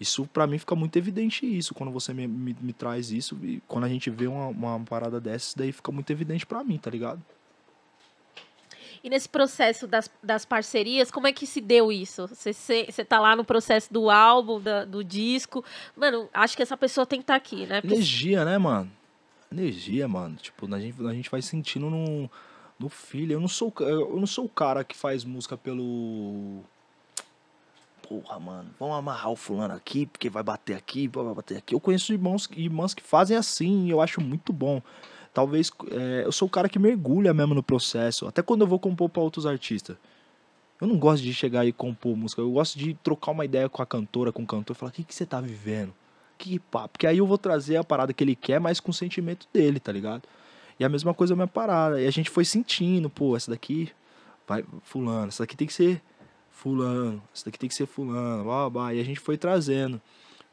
Isso, para mim, fica muito evidente isso, quando você me, me, me traz isso. E quando a gente vê uma, uma parada dessa, isso daí fica muito evidente para mim, tá ligado? E nesse processo das, das parcerias, como é que se deu isso? Você tá lá no processo do álbum, da, do disco. Mano, acho que essa pessoa tem que estar tá aqui, né? Porque... Energia, né, mano? Energia, mano. Tipo, a gente, a gente vai sentindo no, no filho. Eu não, sou, eu não sou o cara que faz música pelo porra, mano, vamos amarrar o fulano aqui, porque vai bater aqui, vai bater aqui. Eu conheço irmãos irmãs que fazem assim e eu acho muito bom. Talvez é, eu sou o cara que mergulha mesmo no processo, até quando eu vou compor para outros artistas. Eu não gosto de chegar e compor música, eu gosto de trocar uma ideia com a cantora, com o cantor, falar: o que, que você tá vivendo? Que papo? Porque aí eu vou trazer a parada que ele quer, mas com o sentimento dele, tá ligado? E a mesma coisa é a minha parada. E a gente foi sentindo, pô, essa daqui vai fulano, essa daqui tem que ser fulano, isso daqui tem que ser fulano, blá, blá, blá. E a gente foi trazendo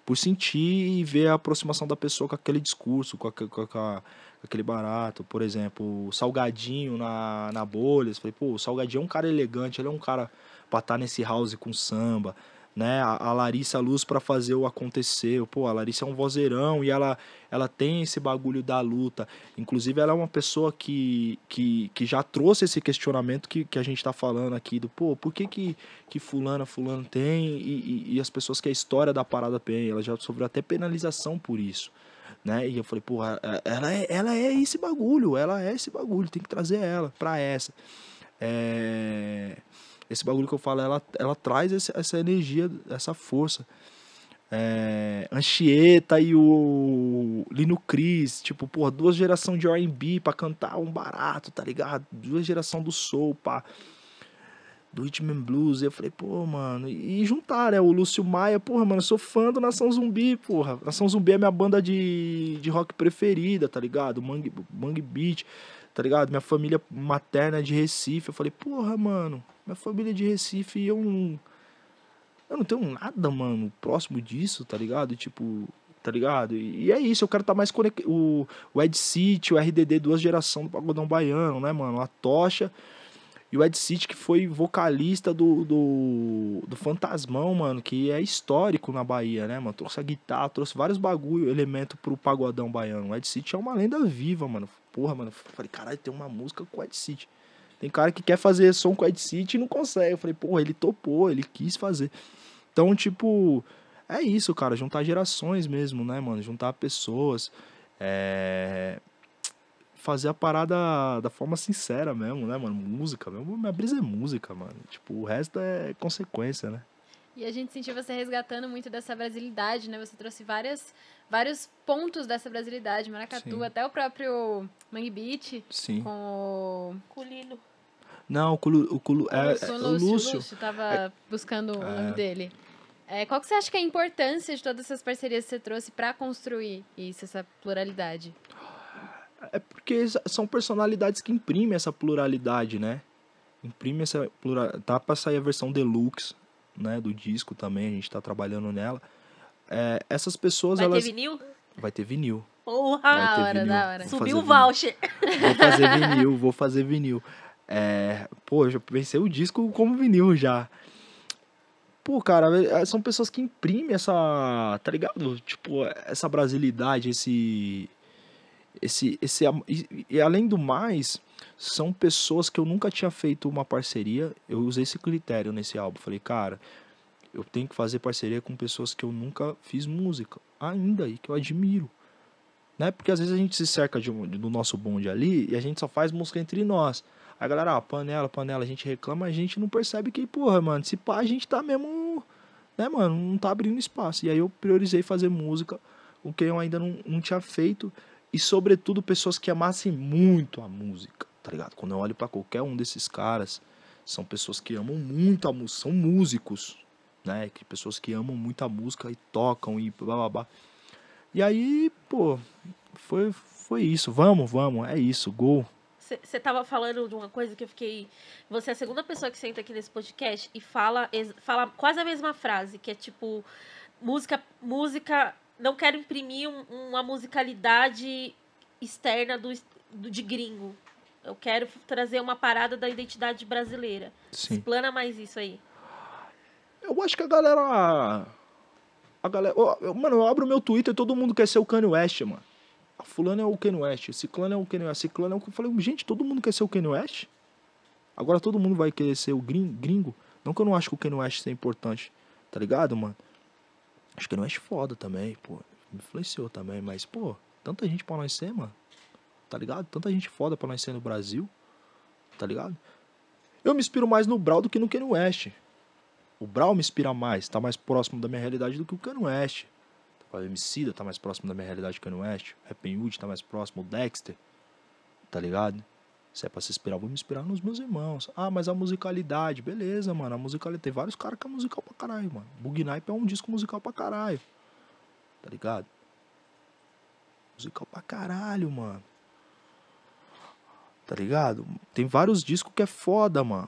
por sentir e ver a aproximação da pessoa com aquele discurso, com, a, com, a, com, aquele barato. Por exemplo, o Salgadinho na, na bolha. Eu falei, pô, o Salgadinho é um cara elegante, ele é um cara pra estar tá nesse house com samba né, a, Larissa Luz para fazer o acontecer. Pô, a Larissa é um vozeirão e ela, ela tem esse bagulho da luta. Inclusive, ela é uma pessoa que, que, que já trouxe esse questionamento que, que a gente está falando aqui do, pô, por que que, que fulana, fulano tem e, e, e as pessoas que a história da parada tem, ela já sofreu até penalização por isso. Né? E eu falei, pô, é, ela é, ela é esse bagulho, ela é esse bagulho, tem que trazer ela para essa. É esse bagulho que eu falo, ela, ela traz esse, essa energia, essa força. É, Anchieta e o Lino Cris, tipo, por duas gerações de R&B pra cantar um barato, tá ligado? Duas gerações do soul, pá. Do Hitman Blues, e eu falei, pô, mano, e juntar, né? O Lúcio Maia, porra, mano, eu sou fã do Nação Zumbi, porra. Nação Zumbi é minha banda de, de rock preferida, tá ligado? Mangue, Mangue Beat, tá ligado? Minha família materna é de Recife. Eu falei, porra, mano, minha família é de Recife e eu não. Eu não tenho nada, mano, próximo disso, tá ligado? Tipo, tá ligado? E, é isso, eu quero estar tá mais conectado. O, Ed City, o RDD, duas gerações do Pagodão Baiano, né, mano? A Tocha. E o Ed City, que foi vocalista do, do, do Fantasmão, mano, que é histórico na Bahia, né, mano? Trouxe a guitarra, trouxe vários bagulho, elemento pro pagodão baiano. O Ed City é uma lenda viva, mano. Porra, mano. Falei, caralho, tem uma música com o Ed City. Tem cara que quer fazer som com Ed City e não consegue. Eu falei, porra, ele topou, ele quis fazer. Então, tipo, é isso, cara. Juntar gerações mesmo, né, mano? Juntar pessoas. É... Fazer a parada da forma sincera mesmo, né, mano? Música mesmo. Minha brisa é música, mano. Tipo, o resto é consequência, né? E a gente sentiu você resgatando muito dessa brasilidade, né? Você trouxe várias vários pontos dessa brasilidade, maracatu, Sim. até o próprio Mangue Beat Sim. com o Culino. Não, o Culo, o Culo, é, é, o Lúcio. estava é, buscando o nome é. dele. É, qual que você acha que é a importância de todas essas parcerias que você trouxe para construir isso, essa pluralidade? É porque são personalidades que imprimem essa pluralidade, né? Imprime essa pluralidade Tá para sair a versão deluxe, né, do disco também, a gente está trabalhando nela. É, essas pessoas, Vai elas... ter vinil? Vai ter vinil. Porra! Vai ter hora, vinil. da hora. Vou Subiu o voucher. Vinil. Vou fazer vinil, vou fazer vinil. É, pô, já pensei o disco como vinil já. Pô, cara, é, são pessoas que imprimem essa, tá ligado? Tipo, essa brasilidade, esse... Esse, esse, e, e além do mais, são pessoas que eu nunca tinha feito uma parceria. Eu usei esse critério nesse álbum. Falei, cara, eu tenho que fazer parceria com pessoas que eu nunca fiz música, ainda e que eu admiro. Né? Porque às vezes a gente se cerca de, do nosso bonde ali e a gente só faz música entre nós. Aí galera, ó, ah, panela, panela, a gente reclama, a gente não percebe que, porra, mano, se pá, a gente tá mesmo, né, mano, não tá abrindo espaço. E aí eu priorizei fazer música, o que eu ainda não, não tinha feito, e sobretudo pessoas que amassem muito a música, tá ligado? Quando eu olho para qualquer um desses caras, são pessoas que amam muito a música, são músicos, né? Que pessoas que amam muito a música e tocam e babá. E aí, pô, foi, foi isso. Vamos, vamos, é isso, gol. Você estava falando de uma coisa que eu fiquei. Você é a segunda pessoa que senta aqui nesse podcast e fala, fala quase a mesma frase, que é tipo, música. música não quero imprimir um, uma musicalidade externa do, do, de gringo. Eu quero trazer uma parada da identidade brasileira. Sim. Explana mais isso aí. Eu acho que a galera. Ah, a galera. Eu, mano, eu abro meu Twitter e todo mundo quer ser o Kanye West, mano. A ah, fulano é o Kanye West, ciclano é o Kanye West, ciclano é o... que Eu falei, gente, todo mundo quer ser o Kanye West? Agora todo mundo vai querer ser o gringo. Não que eu não acho que o Kanye West é importante, tá ligado, mano? Acho que o Kanye West é foda também, pô. Me influenciou também, mas, pô, tanta gente pra nós ser, mano. Tá ligado? Tanta gente foda pra nós ser no Brasil, tá ligado? Eu me inspiro mais no Brawl do que no Kanye West o Brown me inspira mais, está mais próximo da minha realidade do que o Cano West. Tá o Emicida está mais próximo da minha realidade que o Cano West. O Hood está mais próximo, o Dexter. Tá ligado? Se é pra se inspirar, vou me inspirar nos meus irmãos. Ah, mas a musicalidade, beleza, mano. A musicalidade. Tem vários caras que é musical pra caralho, mano. Bugnipe é um disco musical pra caralho. Tá ligado? Musical pra caralho, mano. Tá ligado? Tem vários discos que é foda, mano.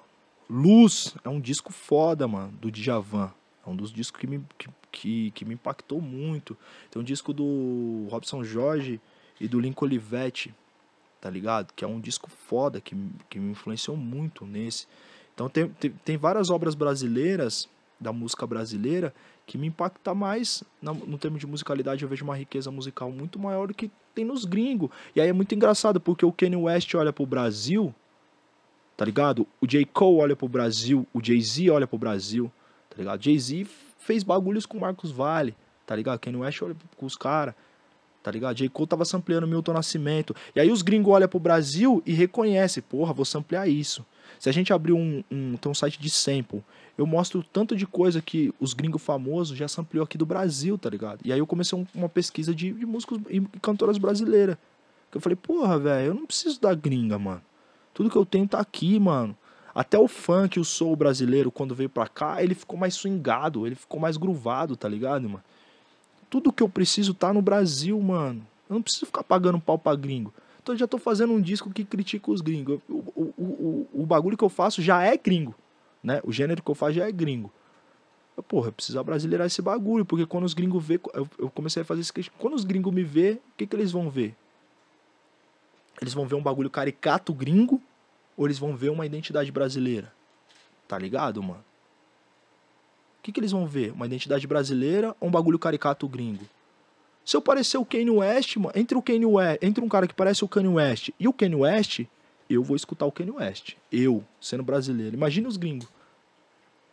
Luz é um disco foda, mano, do Djavan. É um dos discos que me, que, que, que me impactou muito. Tem um disco do Robson Jorge e do Link Olivetti, tá ligado? Que é um disco foda, que, que me influenciou muito nesse. Então tem, tem, tem várias obras brasileiras, da música brasileira, que me impacta mais no, no termo de musicalidade. Eu vejo uma riqueza musical muito maior do que tem nos gringos. E aí é muito engraçado, porque o Kanye West olha pro Brasil tá ligado? O J. Cole olha pro Brasil, o Jay-Z olha pro Brasil, tá ligado? Jay-Z fez bagulhos com o Marcos Vale, tá ligado? quem não é olha com os caras, tá ligado? J. Cole tava sampleando Milton Nascimento. E aí os gringos olham pro Brasil e reconhece, porra, vou samplear isso. Se a gente abrir um, um, tem um site de sample, eu mostro tanto de coisa que os gringos famosos já sampleou aqui do Brasil, tá ligado? E aí eu comecei um, uma pesquisa de, de músicos e cantoras brasileiras. Que eu falei, porra, velho, eu não preciso da gringa, mano. Tudo que eu tenho tá aqui, mano. Até o funk, o soul brasileiro, quando veio pra cá, ele ficou mais swingado, ele ficou mais gruvado, tá ligado, mano? Tudo que eu preciso tá no Brasil, mano. Eu não preciso ficar pagando pau pra gringo. Então eu já tô fazendo um disco que critica os gringos. O, o, o, o bagulho que eu faço já é gringo, né? O gênero que eu faço já é gringo. Eu, porra, eu preciso brasileirar esse bagulho, porque quando os gringos vê, eu, eu comecei a fazer esse queixo. Quando os gringos me vê, o que que eles vão ver? Eles vão ver um bagulho caricato gringo ou eles vão ver uma identidade brasileira. Tá ligado, mano? O que, que eles vão ver? Uma identidade brasileira ou um bagulho caricato gringo? Se eu parecer o Kanye West, mano, entre o Kanye West, entre um cara que parece o Kanye West e o Kanye West, eu vou escutar o Kanye West. Eu, sendo brasileiro. Imagina os gringos.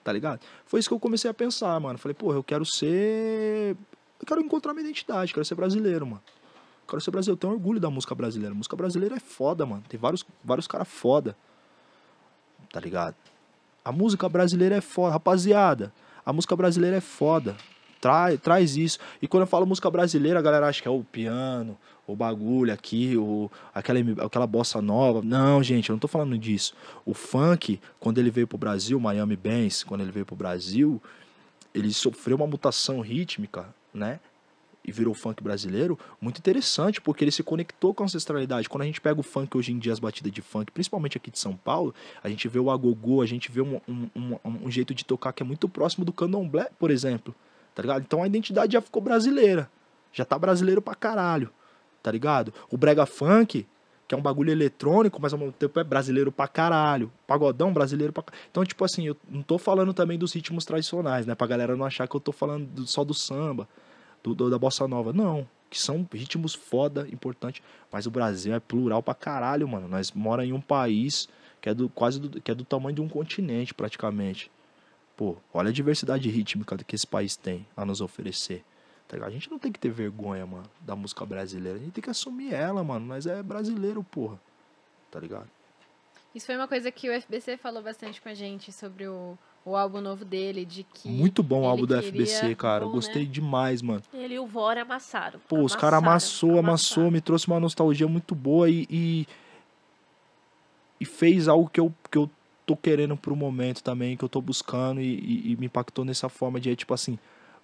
Tá ligado? Foi isso que eu comecei a pensar, mano. Falei, pô, eu quero ser. Eu quero encontrar minha identidade, quero ser brasileiro, mano. Quero ser Brasil, eu tenho orgulho da música brasileira. A música brasileira é foda, mano. Tem vários, vários caras foda. Tá ligado? A música brasileira é foda. Rapaziada, a música brasileira é foda. Traz, traz isso. E quando eu falo música brasileira, a galera acha que é o piano, o bagulho aqui, o, aquela, aquela bossa nova. Não, gente, eu não tô falando disso. O funk, quando ele veio pro Brasil, Miami Bands, quando ele veio pro Brasil, ele sofreu uma mutação rítmica, né? e virou funk brasileiro, muito interessante, porque ele se conectou com a ancestralidade. Quando a gente pega o funk hoje em dia, as batidas de funk, principalmente aqui de São Paulo, a gente vê o agogô, a gente vê um, um, um, um jeito de tocar que é muito próximo do candomblé, por exemplo, tá ligado? Então a identidade já ficou brasileira, já tá brasileiro pra caralho, tá ligado? O brega funk, que é um bagulho eletrônico, mas ao mesmo tempo é brasileiro pra caralho. Pagodão brasileiro pra Então, tipo assim, eu não tô falando também dos ritmos tradicionais, né? Pra galera não achar que eu tô falando só do samba do, do, da bossa nova. Não, que são ritmos foda, importante, mas o Brasil é plural pra caralho, mano. Nós mora em um país que é do quase do, que é do tamanho de um continente praticamente. Pô, olha a diversidade rítmica que esse país tem a nos oferecer. Tá a gente não tem que ter vergonha, mano, da música brasileira. A gente tem que assumir ela, mano. Nós é brasileiro, porra. Tá ligado? Isso foi uma coisa que o FBC falou bastante com a gente sobre o, o álbum novo dele, de que. Muito bom o álbum da FBC, cara. Bom, Gostei né? demais, mano. Ele e o Vora amassaram. Pô, amassaram, os caras amassou, amassou, me trouxe uma nostalgia muito boa e, e. e, fez algo que eu, que eu tô querendo pro momento também, que eu tô buscando e, e, e me impactou nessa forma de, tipo assim.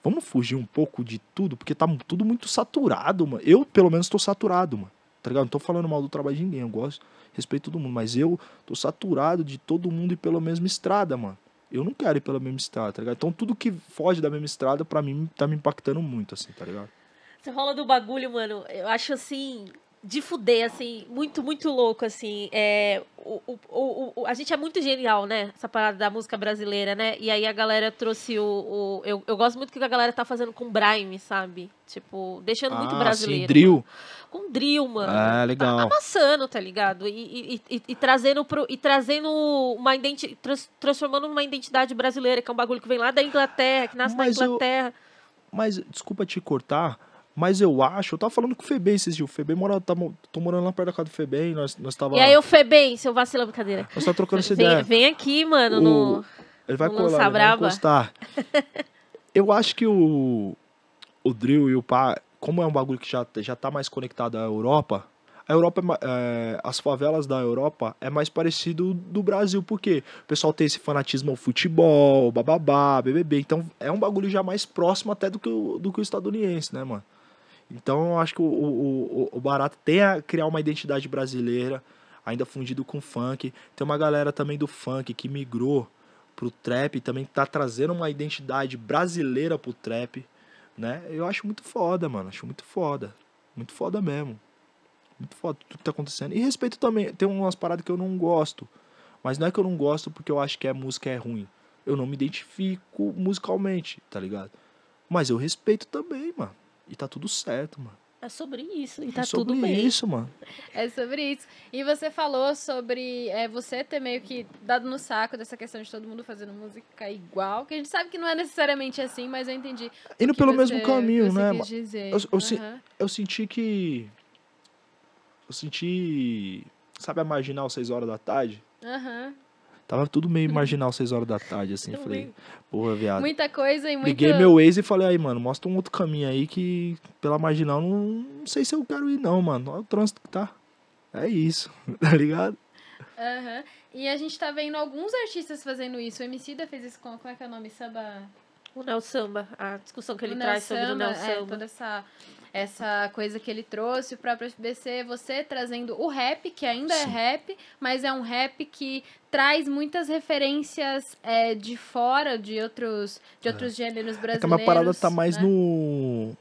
Vamos fugir um pouco de tudo, porque tá tudo muito saturado, mano. Eu, pelo menos, tô saturado, mano. Tá ligado? Não tô falando mal do trabalho de ninguém, eu gosto, respeito todo mundo, mas eu tô saturado de todo mundo e pela mesma estrada, mano eu não quero ir pela mesma estrada, tá ligado? Então tudo que foge da mesma estrada, para mim, tá me impactando muito, assim, tá ligado? Você fala do bagulho, mano. Eu acho assim, de fuder, assim, muito, muito louco, assim. É, o, o, o, a gente é muito genial, né? Essa parada da música brasileira, né? E aí a galera trouxe o. o eu, eu gosto muito do que a galera tá fazendo com o Brime, sabe? Tipo, deixando ah, muito brasileiro. Sim, drill. Com drill, mano. Ah, tá, tá legal. Tá amassando, tá ligado? E, e, e, e trazendo pro, e trazendo uma identidade. Trans, transformando uma identidade brasileira, que é um bagulho que vem lá da Inglaterra, que nasce Mas na Inglaterra. Eu... Mas, desculpa te cortar mas eu acho, eu tava falando com o Febem esses dias. O Febem mora, tá, tô morando lá perto da casa do Febem. Nós, nós tava. E aí, o Febem, seu vacilão, brincadeira. Nós tá trocando essa ideia. Vem, aqui, mano, o... no. Ele vai no colar, ele vai encostar. eu acho que o. O Drill e o Pá, como é um bagulho que já, já tá mais conectado à Europa, a Europa é, é as favelas da Europa é mais parecido do Brasil porque o pessoal tem esse fanatismo ao futebol bababá BBB então é um bagulho já mais próximo até do que o, do que o estadunidense né mano então eu acho que o, o, o, Barata tem a criar uma identidade brasileira, ainda fundido com funk. Tem uma galera também do funk que migrou pro trap, também tá trazendo uma identidade brasileira pro trap, né? Eu acho muito foda, mano. Acho muito foda. Muito foda mesmo. Muito foda tudo que tá acontecendo. E respeito também, tem umas paradas que eu não gosto. Mas não é que eu não gosto porque eu acho que a música é ruim. Eu não me identifico musicalmente, tá ligado? Mas eu respeito também, mano. E tá tudo certo, mano. É sobre isso, e é tá é tudo bem. É sobre isso, mano. É sobre isso. E você falou sobre é, você ter meio que dado no saco dessa questão de todo mundo fazendo música igual, que a gente sabe que não é necessariamente assim, mas eu entendi. Indo pelo você, mesmo caminho, né? Dizer. Eu, eu, uhum. eu senti que. Eu senti. Sabe a marginal 6 horas da tarde? Aham. Uhum. Tava tudo meio marginal 6 horas da tarde, assim. falei, bem. porra, viado. Muita coisa e muito... Liguei meu ex e falei, aí, mano, mostra um outro caminho aí que pela marginal não, não sei se eu quero ir, não, mano. Olha o trânsito que tá. É isso, tá ligado? Aham. Uhum. E a gente tá vendo alguns artistas fazendo isso. O Emicida fez isso com... Como é que é o nome? Samba... O Neo Samba, a discussão que ele o traz sobre o Neo Samba. É, toda essa essa coisa que ele trouxe, o próprio FBC, você trazendo o rap, que ainda é Sim. é rap, mas é um rap que traz muitas referências é, de fora, de outros, de é. outros é. gêneros brasileiros. É que é a parada tá mais né? no...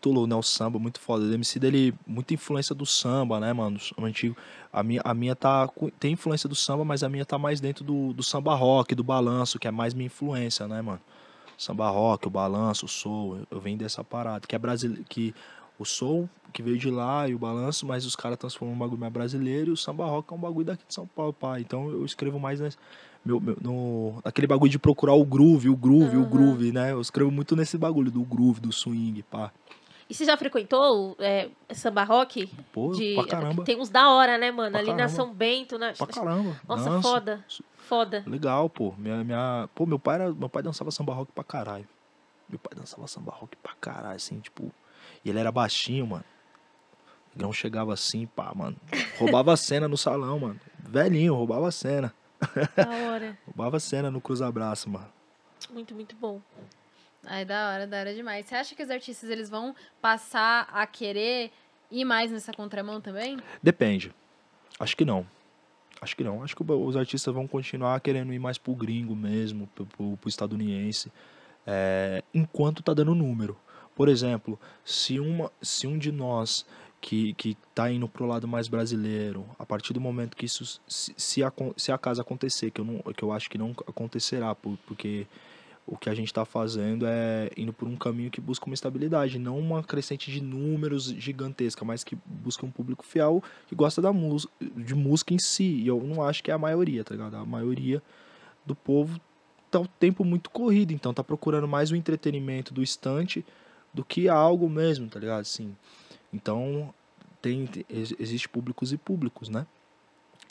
Tulu, né? O samba, muito foda. O MC dele, muita influência do samba, né, mano? O antigo. A minha, a minha tá. Tem influência do samba, mas a minha tá mais dentro do, do samba rock, do balanço, que é mais minha influência, né, mano? samba rock, o balanço, o soul, eu venho dessa parada, que é brasileiro, que o soul que veio de lá e o balanço, mas os caras transformam um bagulho mais brasileiro e o samba rock é um bagulho daqui de São Paulo, pá. Então eu escrevo mais nesse, meu, meu, no, naquele bagulho de procurar o groove, o groove, uhum. o groove, né? Eu escrevo muito nesse bagulho do groove, do swing, pá. E você já frequentou é, samba rock? Pô, de, pra caramba. Tem uns da hora, né, mano? Pra Ali caramba. na São Bento, na. Pra caramba. Nossa, foda. Foda. Legal, pô. Minha, minha... Pô, meu pai, era... meu pai dançava samba rock pra caralho. Meu pai dançava samba rock pra caralho, assim, tipo. E ele era baixinho, mano. O grão chegava assim, pá, mano. Roubava a cena no salão, mano. Velhinho, roubava a cena. Da hora. roubava a cena no cruz-abraço, mano. Muito, muito bom. aí da hora, da hora demais. Você acha que os artistas eles vão passar a querer ir mais nessa contramão também? Depende. Acho que não. Acho que não. Acho que os artistas vão continuar querendo ir mais pro gringo mesmo, pro, pro, pro estadunidense, é, enquanto tá dando número. Por exemplo, se, uma, se um de nós que, que tá indo pro lado mais brasileiro, a partir do momento que isso, se, se, a, se casa acontecer, que eu, não, que eu acho que não acontecerá, porque o que a gente está fazendo é indo por um caminho que busca uma estabilidade, não uma crescente de números gigantesca, mas que busca um público fiel que gosta da música, de música em si. E eu não acho que é a maioria, tá ligado? A maioria do povo tá o tempo muito corrido, então tá procurando mais o entretenimento do instante do que algo mesmo, tá ligado? Assim, então tem, existe públicos e públicos, né?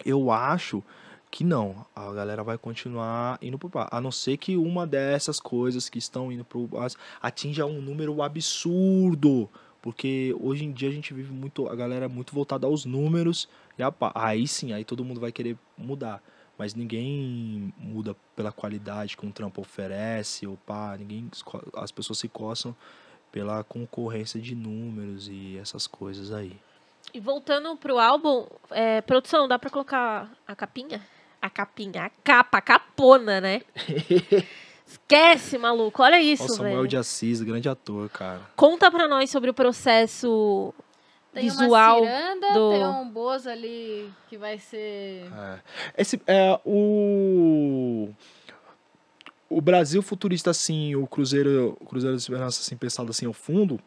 Eu acho que não, a galera vai continuar indo pro bar. A não ser que uma dessas coisas que estão indo pro bar atinja um número absurdo. Porque hoje em dia a gente vive muito, a galera é muito voltada aos números. E aí sim, aí todo mundo vai querer mudar. Mas ninguém muda pela qualidade que um trampo oferece, opa ninguém, as pessoas se coçam pela concorrência de números e essas coisas aí. E voltando pro álbum, é, produção, dá pra colocar a capinha? a capinha, a capa, a capona, né? Esquece, maluco. Olha isso, Nossa, velho. Samuel de Assis, grande ator, cara. Conta pra nós sobre o processo tem visual. Tem uma ciranda, do... tem um bozo ali que vai ser... É. Esse, é, o... O Brasil futurista, assim, o Cruzeiro, o Cruzeiro da Esperança, assim, pensado assim ao fundo,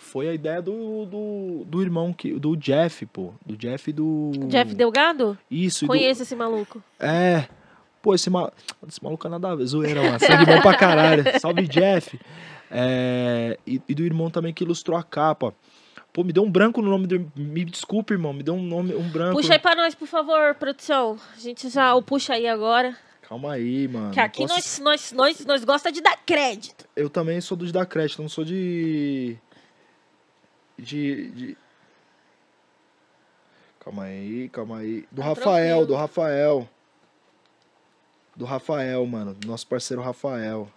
foi a ideia do, do, do, irmão que do Jeff, pô, do Jeff do Jeff Delgado? Isso. Conheço do... esse maluco. É. Pô, esse, mal... esse maluco é nada a ver, zoeira, mano. Sangue bom pra caralho. Salve, Jeff. É... E, e, do irmão também que ilustrou a capa. Pô, me deu um branco no nome do. Me desculpe, irmão, me deu um nome, um branco. Puxa aí pra nós, por favor, produção. A gente já o puxa aí agora. Calma aí, mano. Que aqui posso... nós, nós, nós, nós gosta de dar crédito. Eu também sou dos dar crédito, não sou de de, de... Calma aí, calma aí. Do tá Rafael, tranquilo. do Rafael. Do Rafael, mano. Nosso parceiro Rafael.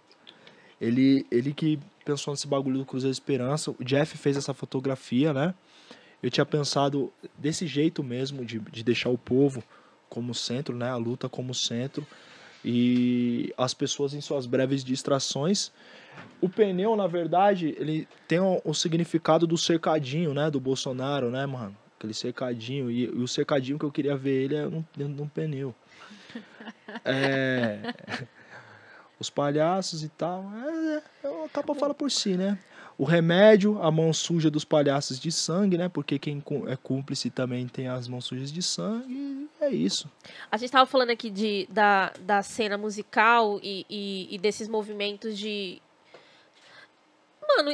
Ele, ele que pensou nesse bagulho do Cruzeiro Esperança. O Jeff fez essa fotografia, né? Eu tinha pensado desse jeito mesmo, de, de deixar o povo como centro, né? A luta como centro. E as pessoas em suas breves distrações. O pneu, na verdade, ele tem o, o significado do cercadinho, né? Do Bolsonaro, né, mano? Aquele cercadinho. E, e o cercadinho que eu queria ver ele é um, dentro de um pneu. É... Os palhaços e tal. É, é, a capa fala por si, né? O remédio, a mão suja dos palhaços de sangue, né? Porque quem é cúmplice também tem as mãos sujas de sangue. É isso. A gente estava falando aqui de, da, da cena musical e, e, e desses movimentos de, mano,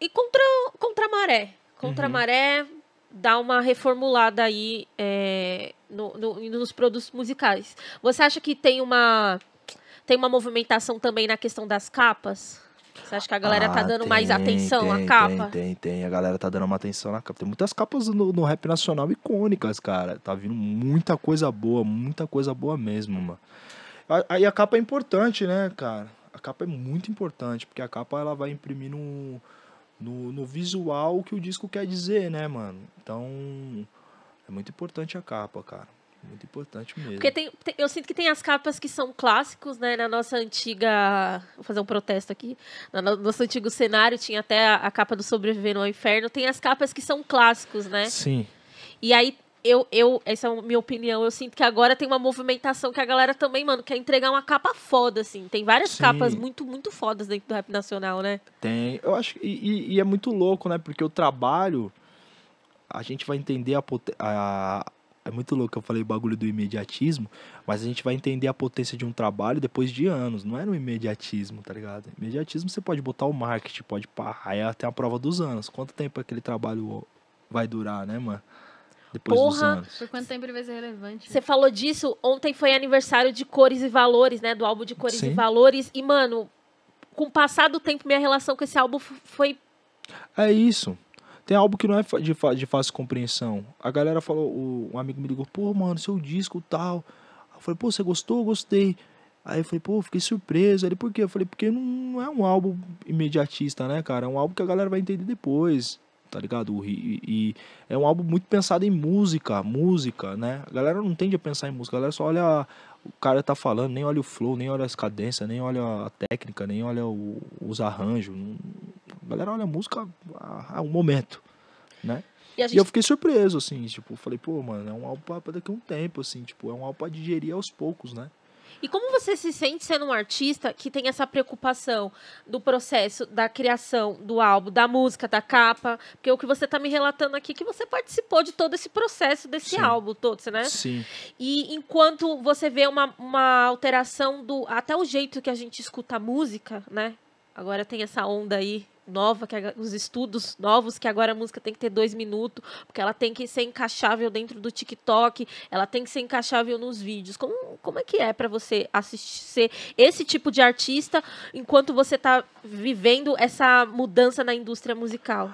e contra, contra a maré. Contra uhum. a maré, dá uma reformulada aí é, no, no, nos produtos musicais. Você acha que tem uma, tem uma movimentação também na questão das capas? Você acha que a galera tá ah, tá dando tem, mais atenção tem, à capa? Tem, tem, tem. A galera tá dando uma atenção na capa. Tem muitas capas no, no rap nacional icônicas, cara. Tá vindo muita coisa boa, muita coisa boa mesmo, mano. Aí a capa é importante, né, cara? capa é muito importante, porque a capa ela vai imprimir no, no, no visual que o disco quer dizer, né, mano? Então, é muito importante a capa, cara. Muito importante mesmo. Porque tem, tem, eu sinto que tem as capas que são clássicos, né? Na nossa antiga. Vou fazer um protesto aqui. No nosso antigo cenário tinha até a, a capa do Sobreviver ao Inferno. Tem as capas que são clássicos, né? Sim. E aí eu, eu, essa é a minha opinião. Eu sinto que agora tem uma movimentação que a galera também, mano, quer entregar uma capa foda, assim. Tem várias Sim. capas muito, muito fodas dentro do rap nacional, né? Tem. Eu acho E, e é muito louco, né? Porque o trabalho. A gente vai entender a, a. É muito louco eu falei o bagulho do imediatismo, mas a gente vai entender a potência de um trabalho depois de anos. Não é no imediatismo, tá ligado? Imediatismo você pode botar o marketing, pode. Pá, aí é até a prova dos anos. Quanto tempo aquele trabalho vai durar, né, mano? Depois Porra. Por quanto tempo ele vai ser relevante? Você falou disso. Ontem foi aniversário de Cores e Valores, né? Do álbum de Cores Sim. e Valores. E, mano, com o passar do tempo, minha relação com esse álbum foi. É isso. Tem álbum que não é de, de fácil compreensão. A galera falou, um amigo me ligou, pô, mano, seu disco tal. Eu falei, pô, você gostou? Gostei. Aí eu falei, pô, fiquei surpreso. Ele, por quê? Eu falei, porque não é um álbum imediatista, né, cara? É um álbum que a galera vai entender depois tá ligado? E, e, é um álbum muito pensado em música, música, né? A galera não tende a pensar em música, a galera só olha o cara tá falando, nem olha o flow, nem olha as cadências, nem olha a técnica, nem olha o, os arranjos. A galera olha a música a, a um momento, né? E, gente... e, eu fiquei surpreso, assim, tipo, falei, pô, mano, é um álbum pra daqui a um tempo, assim, tipo, é um álbum pra digerir aos poucos, né? E como você se sente sendo um artista que tem essa preocupação do processo da criação do álbum, da música, da capa? Porque o que você está me relatando aqui é que você participou de todo esse processo desse Sim. álbum todo, né? Sim. E enquanto você vê uma, uma alteração do até o jeito que a gente escuta a música, né? Agora tem essa onda aí nova, que é, os estudos novos, que agora a música tem que ter dois minutos, porque ela tem que ser encaixável dentro do TikTok, ela tem que ser encaixável nos vídeos. Como, como é que é para você assistir, ser esse tipo de artista enquanto você tá vivendo essa mudança na indústria musical?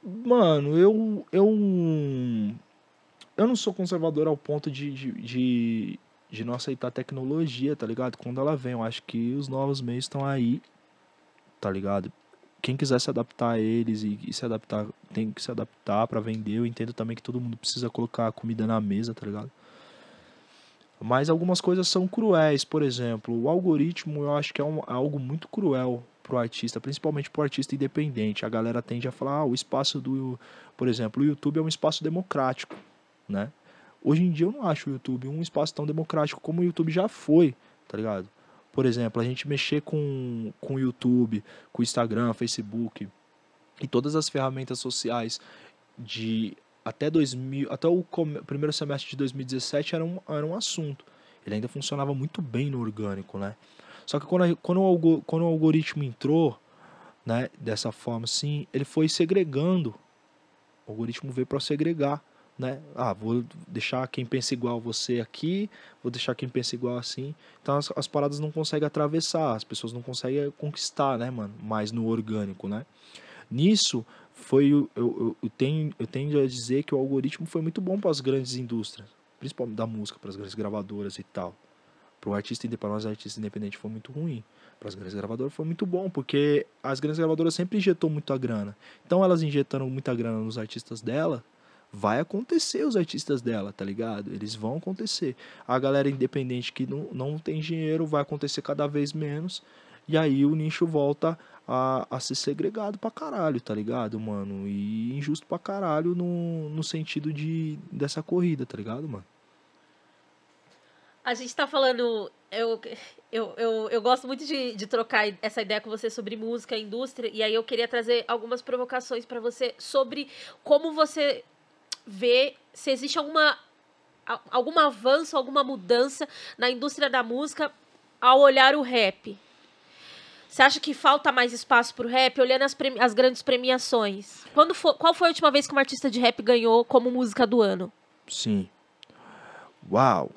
Mano, eu. Eu, eu não sou conservador ao ponto de, de, de, de não aceitar tecnologia, tá ligado? Quando ela vem, eu acho que os novos meios estão aí tá ligado? Quem quiser se adaptar a eles e, e se adaptar, tem que se adaptar para vender. Eu entendo também que todo mundo precisa colocar comida na mesa, tá ligado? Mas algumas coisas são cruéis, por exemplo, o algoritmo eu acho que é, um, é algo muito cruel pro artista, principalmente pro artista independente. A galera tende a falar, ah, o espaço do, por exemplo, o YouTube é um espaço democrático, né? Hoje em dia eu não acho o YouTube um espaço tão democrático como o YouTube já foi, tá ligado? Por exemplo, a gente mexer com o YouTube, com Instagram, Facebook e todas as ferramentas sociais de até 2000, até o primeiro semestre de 2017 era um, era um assunto. Ele ainda funcionava muito bem no orgânico, né? Só que quando, quando, o, quando o algoritmo entrou, né, dessa forma assim, ele foi segregando. O algoritmo veio para segregar né? Ah, vou deixar quem pensa igual você aqui, vou deixar quem pensa igual assim. Então as, as paradas não conseguem atravessar, as pessoas não conseguem conquistar, né, mano? Mais no orgânico, né? Nisso foi eu, eu, eu tenho eu tenho a dizer que o algoritmo foi muito bom para as grandes indústrias, principalmente da música, para as grandes gravadoras e tal. Para o artista para nós artistas independentes foi muito ruim. Para as grandes gravadoras foi muito bom, porque as grandes gravadoras sempre injetou muita grana. Então elas injetando muita grana nos artistas dela, vai acontecer os artistas dela, tá ligado? Eles vão acontecer. A galera independente que não, não tem dinheiro vai acontecer cada vez menos. E aí o nicho volta a, a ser segregado pra caralho, tá ligado, mano? E injusto pra caralho no, no sentido de, dessa corrida, tá ligado, mano? A gente tá falando. Eu, eu, eu, eu gosto muito de, de trocar essa ideia com você sobre música, indústria, e aí eu queria trazer algumas provocações para você sobre como você ver se existe alguma, algum avanço, alguma mudança na indústria da música ao olhar o rap. Você acha que falta mais espaço para o rap, olhando as, as grandes premiações? Quando for, qual foi a última vez que um artista de rap ganhou como música do ano? Sim. Uau!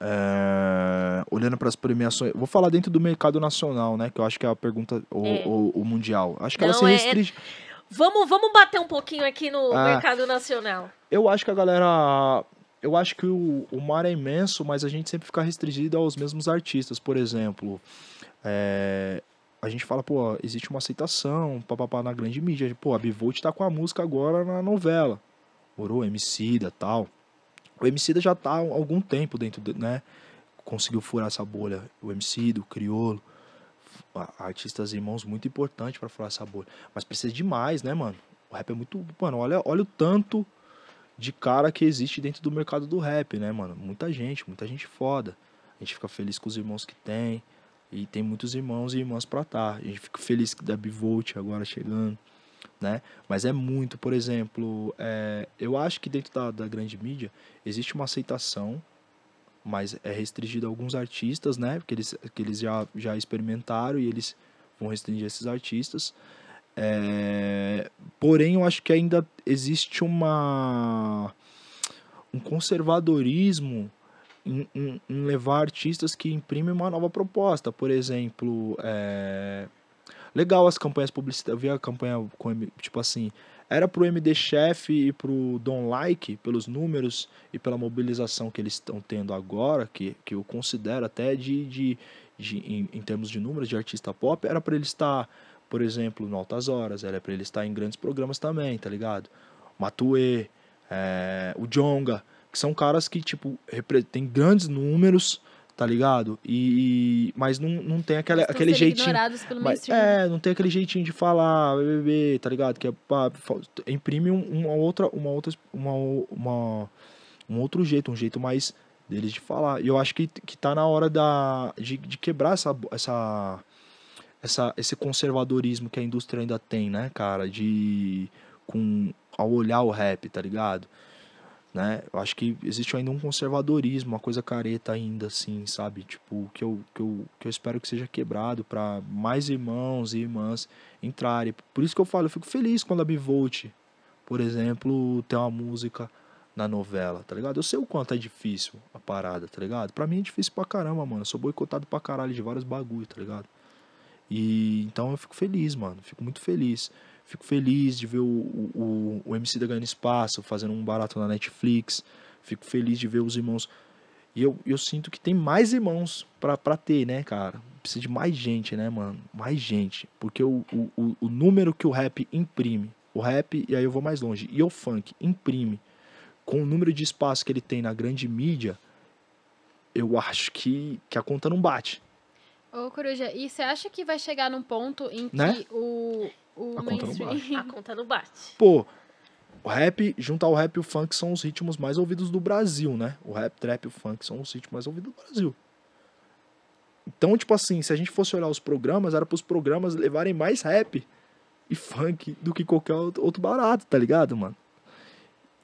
É, olhando para as premiações, vou falar dentro do mercado nacional, né? Que eu acho que é a pergunta, o, é. o, o mundial. Acho que Não, ela se é, é restringe. É Vamos, vamos bater um pouquinho aqui no é, mercado nacional. Eu acho que a galera. Eu acho que o, o mar é imenso, mas a gente sempre fica restringido aos mesmos artistas. Por exemplo, é, a gente fala, pô, existe uma aceitação, papapá, na grande mídia. Pô, a Bivolt tá com a música agora na novela. Morou, da tal. O mc já tá há algum tempo dentro, de, né? Conseguiu furar essa bolha. O mc do Criolo artistas irmãos muito importante para falar essa bolha. Mas precisa de mais, né, mano? O rap é muito. Mano, olha, olha o tanto de cara que existe dentro do mercado do rap, né, mano? Muita gente, muita gente foda. A gente fica feliz com os irmãos que tem. E tem muitos irmãos e irmãs pra estar. Tá. A gente fica feliz que da Bivolt agora chegando, né? Mas é muito, por exemplo, é, eu acho que dentro da, da grande mídia existe uma aceitação mas é restringido a alguns artistas, né? Porque eles, que eles já, já experimentaram e eles vão restringir esses artistas. É, porém, eu acho que ainda existe uma um conservadorismo em, em, em, levar artistas que imprimem uma nova proposta. Por exemplo, é, legal as campanhas publicitárias. Eu vi a campanha com, tipo assim, era pro MD Chef e pro Don Like, pelos números e pela mobilização que eles estão tendo agora, que, que eu considero até de, de, de em, em termos de números de artista pop, era para ele estar, por exemplo, no Altas Horas, era para ele estar em grandes programas também, tá ligado? Matue, é, o Jonga, que são caras que, tipo, tem grandes números, tá ligado? E, mas não, não tem aquela, aquele jeitinho. Mas, é, não tem aquele jeitinho de falar, bebê, tá ligado? Que é pá, imprime uma outra, uma outra, uma, uma, um outro jeito, um jeito mais deles de falar. E eu acho que, que tá na hora da, de, de quebrar essa, essa, essa, esse conservadorismo que a indústria ainda tem, né, cara? De. Com, ao olhar o rap, tá ligado? né? Eu acho que existe ainda um conservadorismo, uma coisa careta ainda, assim, sabe? Tipo, que eu, que eu, que eu espero que seja quebrado para mais irmãos e irmãs entrarem. Por isso que eu falo, eu fico feliz quando a Bivolt, por exemplo, tem uma música na novela, tá ligado? Eu sei o quanto é difícil a parada, tá ligado? Pra mim é difícil pra caramba, mano. Eu sou boicotado pra caralho de vários bagulho, tá ligado? E então eu fico feliz, mano. Fico muito feliz. Fico feliz de ver o, o, o MC da ganhando espaço, fazendo um barato na Netflix. Fico feliz de ver os irmãos. E eu, eu sinto que tem mais irmãos pra, pra ter, né, cara? Precisa de mais gente, né, mano? Mais gente. Porque o, o, o número que o rap imprime, o rap, e aí eu vou mais longe, e o funk imprime, com o número de espaço que ele tem na grande mídia, eu acho que, que a conta não bate. Ô, Coruja, e você acha que vai chegar num ponto em né? que né? o, o a mainstream. A conta não bate. Pô, o rap, junto ao rap e o funk, são os ritmos mais ouvidos do Brasil, né? O rap, trap e o funk são os ritmos mais ouvidos do Brasil. Então, tipo assim, se a gente fosse olhar os programas, era pros programas levarem mais rap e funk do que qualquer outro barato, tá ligado, mano?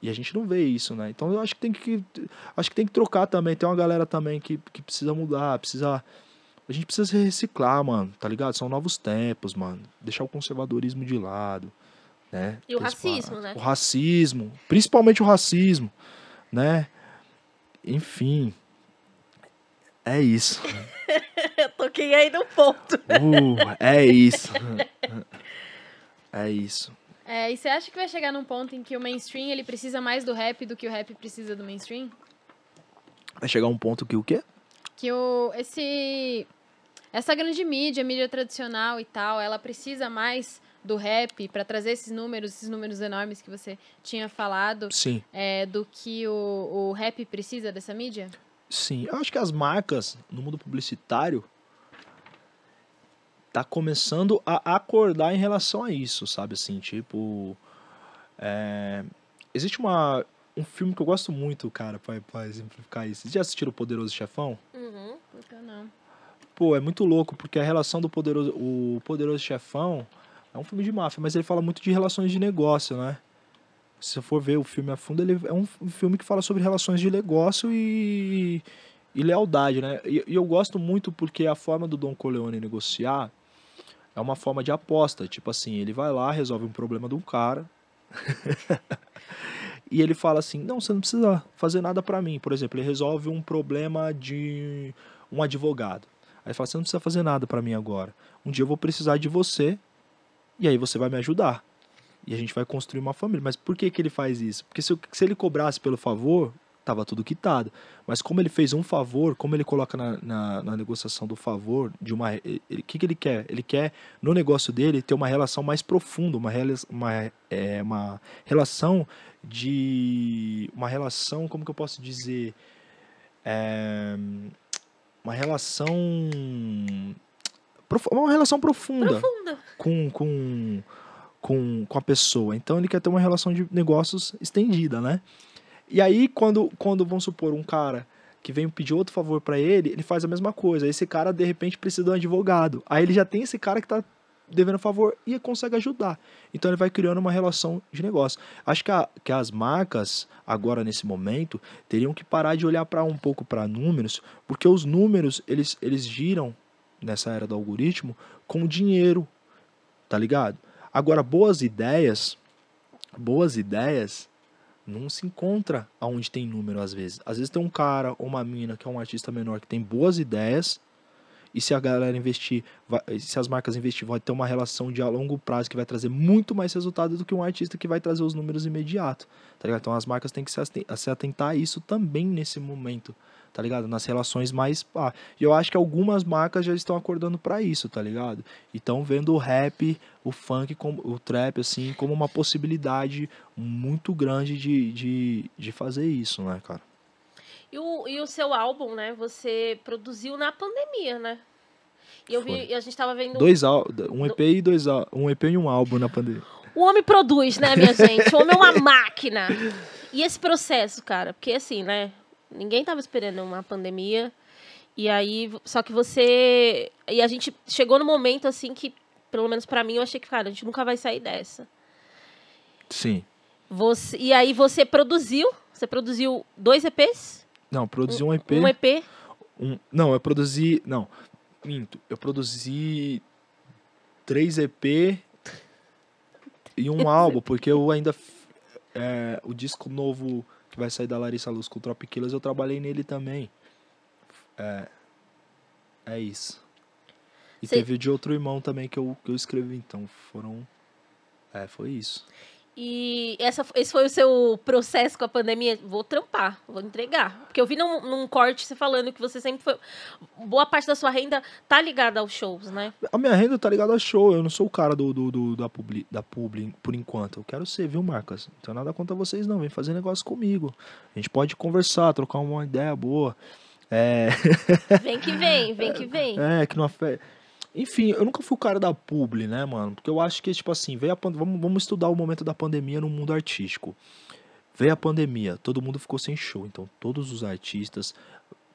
E a gente não vê isso, né? Então eu acho que tem que acho que tem que trocar também. Tem uma galera também que, que precisa mudar, precisa a gente precisa se reciclar, mano, tá ligado? São novos tempos, mano. Deixar o conservadorismo de lado, né? E o racismo, né? O racismo, principalmente o racismo, né? Enfim. É isso. Eu toquei aí no ponto. Uh, é isso. é isso. É, e você acha que vai chegar num ponto em que o mainstream ele precisa mais do rap do que o rap precisa do mainstream? Vai chegar um ponto que o quê? Que o, esse essa grande mídia, mídia tradicional e tal, ela precisa mais do rap para trazer esses números, esses números enormes que você tinha falado, Sim. É, do que o, o rap precisa dessa mídia? Sim, eu acho que as marcas no mundo publicitário tá começando a acordar em relação a isso, sabe? Assim, tipo. É... Existe uma, um filme que eu gosto muito, cara, pra, exemplificar isso. Vocês já assistiram O Poderoso Chefão? Uhum, porque não pô, é muito louco, porque a relação do poderoso, o poderoso chefão é um filme de máfia, mas ele fala muito de relações de negócio, né? Se você for ver o filme a fundo, ele é um filme que fala sobre relações de negócio e, e lealdade, né? E, e eu gosto muito porque a forma do Don Corleone negociar é uma forma de aposta. Tipo assim, ele vai lá, resolve um problema de um cara. e ele fala assim: não, você não precisa fazer nada para mim. Por exemplo, ele resolve um problema de um advogado. Aí fala: você não precisa fazer nada para mim agora. Um dia eu vou precisar de você e aí você vai me ajudar. E a gente vai construir uma família. Mas por que, que ele faz isso? Porque se, se ele cobrasse pelo favor, tava tudo quitado. Mas como ele fez um favor, como ele coloca na, na, na negociação do favor, de uma, o que, que ele quer? Ele quer, no negócio dele, ter uma relação mais profunda, uma, uma, é, uma relação de. Uma relação, como que eu posso dizer? É, uma relação uma relação profunda, profunda. Com, com, com, com a pessoa. Então ele quer ter uma relação de negócios estendida, né? E aí, quando, quando vamos supor, um cara que vem pedir outro favor para ele, ele faz a mesma coisa. Esse cara, de repente, precisa de um advogado. Aí ele já tem esse cara que tá devendo um favor e consegue ajudar. Então ele vai criando uma relação de negócio. Acho que, a, que as marcas, agora nesse momento, teriam que parar de olhar para um pouco para números, porque os números eles, eles giram nessa era do algoritmo com dinheiro, tá ligado? Agora, boas ideias, boas ideias não se encontra aonde tem número às vezes. Às vezes tem um cara ou uma mina que é um artista menor que tem boas ideias e se a galera investir, se as marcas investir, vai ter uma relação de a longo prazo que vai trazer muito mais resultado do que um artista que vai trazer os números imediato, tá ligado? Então as marcas têm que se atentar a isso também nesse momento, tá ligado? Nas relações mais. Ah, e eu acho que algumas marcas já estão acordando para isso, tá ligado? E estão vendo o rap, o funk, o trap, assim, como uma possibilidade muito grande de, de, de fazer isso, né, cara? E o, e o seu álbum, né? Você produziu na pandemia, né? E eu Foi. vi, a gente tava vendo. Dois um EP e dois um EP e um álbum na pandemia. O homem produz, né, minha gente? O homem é uma máquina. E esse processo, cara? Porque assim, né? Ninguém tava esperando uma pandemia. E aí, só que você. E a gente chegou no momento assim que, pelo menos para mim, eu achei que, cara, a gente nunca vai sair dessa. Sim. Você, e aí você produziu, você produziu dois EPs? Não, produzi um, um EP. Um EP? Um, não, eu produzi. Não, minto. Eu produzi três EP e um álbum, porque eu ainda. É, o disco novo que vai sair da Larissa Luz com o Tropiquilas, eu trabalhei nele também. É, é isso. E Cê... teve de outro irmão também que eu, que eu escrevi, então foram. É, foi isso. E essa, esse foi o seu processo com a pandemia? Vou trampar, vou entregar. Porque eu vi num, num corte você falando que você sempre foi. Boa parte da sua renda tá ligada aos shows, né? A minha renda tá ligada ao show. Eu não sou o cara do, do, do da, publi, da publi, por enquanto. Eu quero ser, viu, Marcas? Não nada contra vocês, não. Vem fazer negócio comigo. A gente pode conversar, trocar uma ideia boa. É... Vem que vem, vem que vem. É, que não afeta. Enfim, eu nunca fui o cara da publi, né, mano? Porque eu acho que, tipo assim, veio a pand... vamos, vamos estudar o momento da pandemia no mundo artístico. Veio a pandemia, todo mundo ficou sem show. Então, todos os artistas,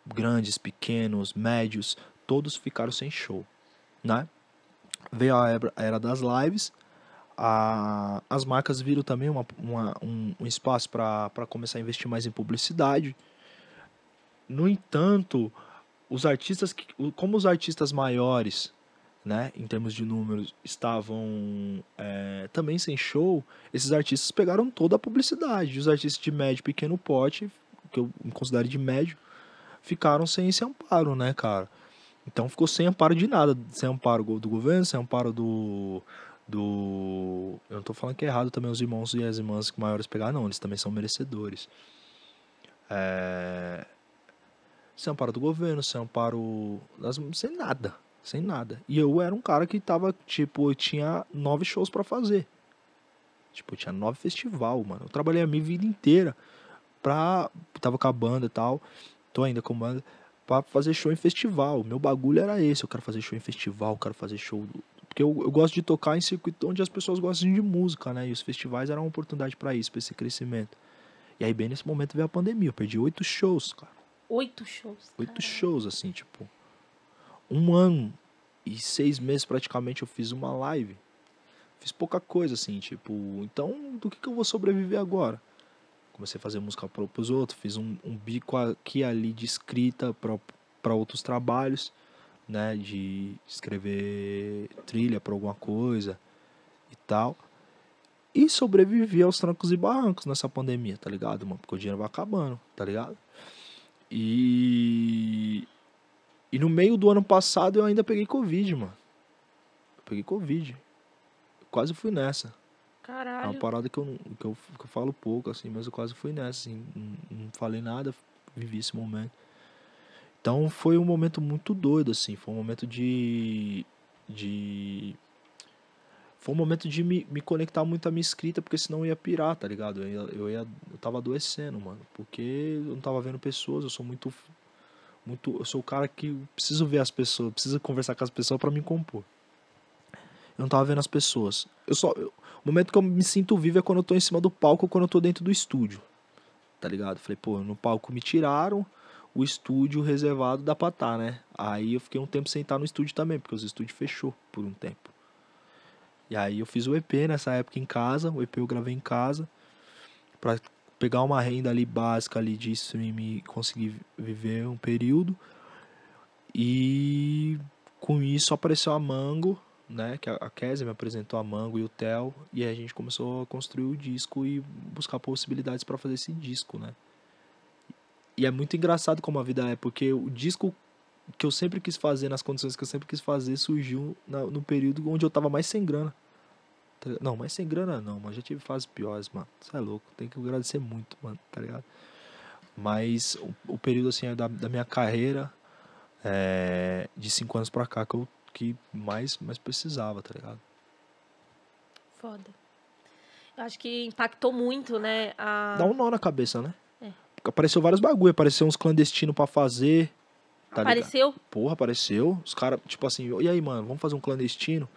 grandes, pequenos, médios, todos ficaram sem show, né? Veio a era das lives, a, as marcas viram também uma, uma, um, um espaço para começar a investir mais em publicidade. No entanto, os artistas, como os artistas maiores né, em termos de números, estavam é, também sem show, esses artistas pegaram toda a publicidade. Os artistas de médio pequeno pote, que eu me considero de médio, ficaram sem esse amparo, né, cara? Então ficou sem amparo de nada, sem amparo do governo, sem amparo do. do... Eu não tô falando que é errado também os irmãos e as irmãs que maiores pegaram, não, eles também são merecedores. É... Sem amparo do governo, sem amparo. Sem nada sem nada. E eu era um cara que tava, tipo, eu tinha nove shows para fazer. Tipo, eu tinha nove festival, mano. Eu trabalhei a minha vida inteira pra. Tava com a banda e tal. Tô ainda com banda. Pra fazer show em festival. Meu bagulho era esse. Eu quero fazer show em festival, eu quero fazer show. Porque eu, eu gosto de tocar em circuito onde as pessoas gostam de música, né? E os festivais eram uma oportunidade para isso, pra esse crescimento. E aí, bem nesse momento veio a pandemia. Eu perdi oito shows, cara. Oito shows? Oito shows, assim, tipo um ano e seis meses praticamente eu fiz uma live. Fiz pouca coisa assim, tipo, então do que, que eu vou sobreviver agora? Comecei a fazer música para os outros, fiz um, um, bico aqui ali de escrita para outros trabalhos, né? De escrever trilha para alguma coisa e tal. E sobrevivi aos trancos e barrancos nessa pandemia, tá ligado, mano? Porque o dinheiro vai acabando, tá ligado? E e no meio do ano passado eu ainda peguei Covid, mano. Eu peguei Covid. Eu quase fui nessa. Caralho. É uma parada que eu, que, eu, que eu falo pouco, assim, mas eu quase fui nessa, assim. Não, não falei nada, vivi esse momento. Então foi um momento muito doido, assim. Foi um momento de. de. Foi um momento de me, me conectar muito à minha escrita, porque senão eu ia pirar, tá ligado? Eu, ia, eu, ia, eu tava adoecendo, mano. Porque eu não tava vendo pessoas, eu sou muito muito, eu sou o cara que preciso ver as pessoas, preciso conversar com as pessoas para me compor. Eu não tava vendo as pessoas. Eu só, eu, o momento que eu me sinto vivo é quando eu tô em cima do palco ou quando eu tô dentro do estúdio. Tá ligado? Falei, pô, no palco me tiraram o estúdio reservado dá para estar tá, né? Aí eu fiquei um tempo sem estar no estúdio também, porque os estúdios fechou por um tempo. E aí eu fiz o EP nessa época em casa, o EP eu gravei em casa, pra pegar uma renda ali básica ali de streaming e conseguir viver um período. E com isso apareceu a Mango, né, que a Kézia me apresentou a Mango e o Tel, e a gente começou a construir o disco e buscar possibilidades para fazer esse disco, né? E é muito engraçado como a vida é, porque o disco que eu sempre quis fazer, nas condições que eu sempre quis fazer, surgiu no período onde eu tava mais sem grana. Tá não, mas sem grana não, mas Já tive fases piores, mano. Você é louco. Tem que agradecer muito, mano, tá ligado? Mas o, o período, assim, da, da minha carreira, é, de cinco anos pra cá, que eu que mais, mais precisava, tá ligado? Foda. Eu acho que impactou muito, né? A... Dá um nó na cabeça, né? É. Apareceu vários bagulho, apareceu uns clandestinos para fazer. Tá apareceu? Ligado? Porra, apareceu. Os caras, tipo assim, e aí, mano, vamos fazer um clandestino?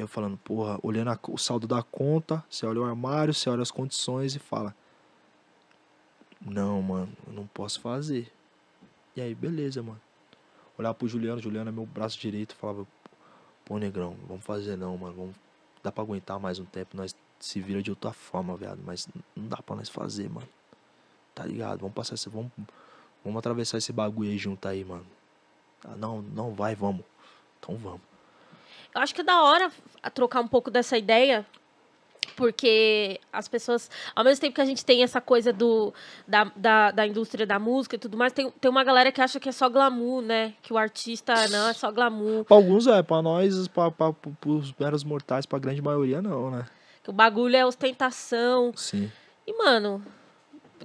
eu falando, porra, olhando a, o saldo da conta, você olha o armário, você olha as condições e fala: Não, mano, eu não posso fazer. E aí, beleza, mano. Olhar pro Juliano, Juliano é meu braço direito, falava: Pô, negrão, vamos fazer não, mano, vamos, dá pra aguentar mais um tempo, nós se vira de outra forma, viado, mas não dá pra nós fazer, mano. Tá ligado? Vamos passar esse, vamos, vamos atravessar esse bagulho aí junto aí, mano. Ah, não, não vai, vamos. Então vamos eu acho que é da hora trocar um pouco dessa ideia, porque as pessoas, ao mesmo tempo que a gente tem essa coisa do, da, da, da, indústria da música e tudo mais, tem, tem uma galera que acha que é só glamour, né? Que o artista não é só glamour. Pra alguns é, pra nós, pra, pra, pros meros mortais, pra grande maioria não, né? Que o bagulho é ostentação. Sim. E, mano,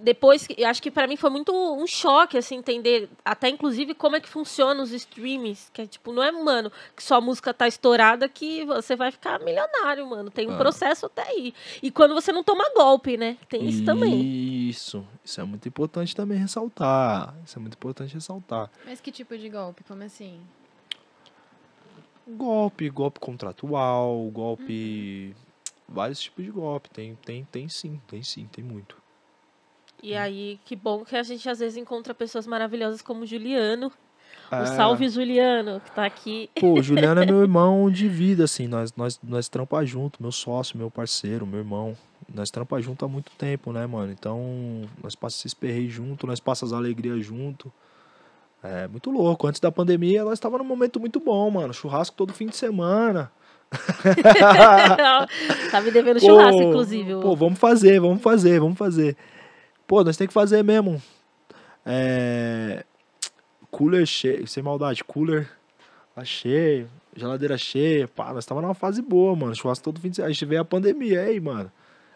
depois, eu acho que para mim foi muito um choque, assim, entender até inclusive como é que funciona os streams, que é tipo, não é, mano, que sua música tá estourada que você vai ficar milionário, mano, tem um ah. processo até aí. E quando você não toma golpe, né? Tem isso, isso também. Isso, isso é muito importante também ressaltar, isso é muito importante ressaltar. Mas que tipo de golpe? Como assim? Golpe, golpe contratual, golpe... Uhum. Vários tipos de golpe, tem, tem, tem sim, tem sim, tem muito. E aí, que bom que a gente às vezes encontra pessoas maravilhosas como o Juliano. O ah. salve Juliano, que tá aqui. Pô, o Juliano é meu irmão de vida, assim. Nós, nós, nós trampa junto, meu sócio, meu parceiro, meu irmão. Nós trampa junto há muito tempo, né, mano? Então, nós passamos esse perreio junto, nós passamos as alegrias junto. É muito louco. Antes da pandemia, nós estava num momento muito bom, mano. Churrasco todo fim de semana. tá me devendo pô, churrasco, inclusive. Pô, vamos fazer, vamos fazer, vamos fazer. Pô, nós tem que fazer mesmo. É... Cooler cheio, sem maldade, cooler lá tá cheio, geladeira cheia, pá, nós tava numa fase boa, mano. Churrasco todo fim de semana. A gente veio a pandemia aí, mano.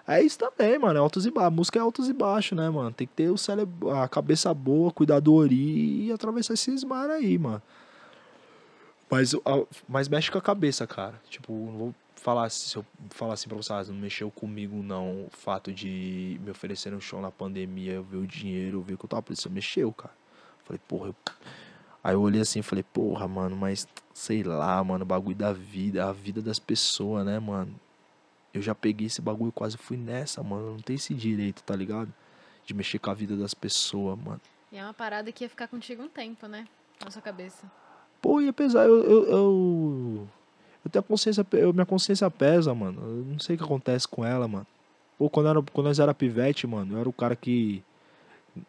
É isso também, mano. É altos e baixos. A música é altos e baixos, né, mano? Tem que ter o cérebro, a cabeça boa, cuidar do ori e atravessar esses mar aí, mano. Mas, mas mexe com a cabeça, cara. Tipo, não vou falasse, se eu falasse assim pra você, ah, não mexeu comigo não, o fato de me oferecer um show na pandemia, eu ver o dinheiro, eu ver que eu tava precisando, mexeu, cara. Falei, porra, eu... Aí eu olhei assim e falei, porra, mano, mas sei lá, mano, bagulho da vida, a vida das pessoas, né, mano? Eu já peguei esse bagulho, quase fui nessa, mano. Não tem esse direito, tá ligado? De mexer com a vida das pessoas, mano. E é uma parada que ia ficar contigo um tempo, né? Na sua cabeça. Pô, ia pesar. Eu, eu, eu, eu tenho consciência, eu, minha consciência pesa, mano. Eu não sei o que acontece com ela, mano. Pô, quando, era, quando nós era pivete, mano, eu era o cara que.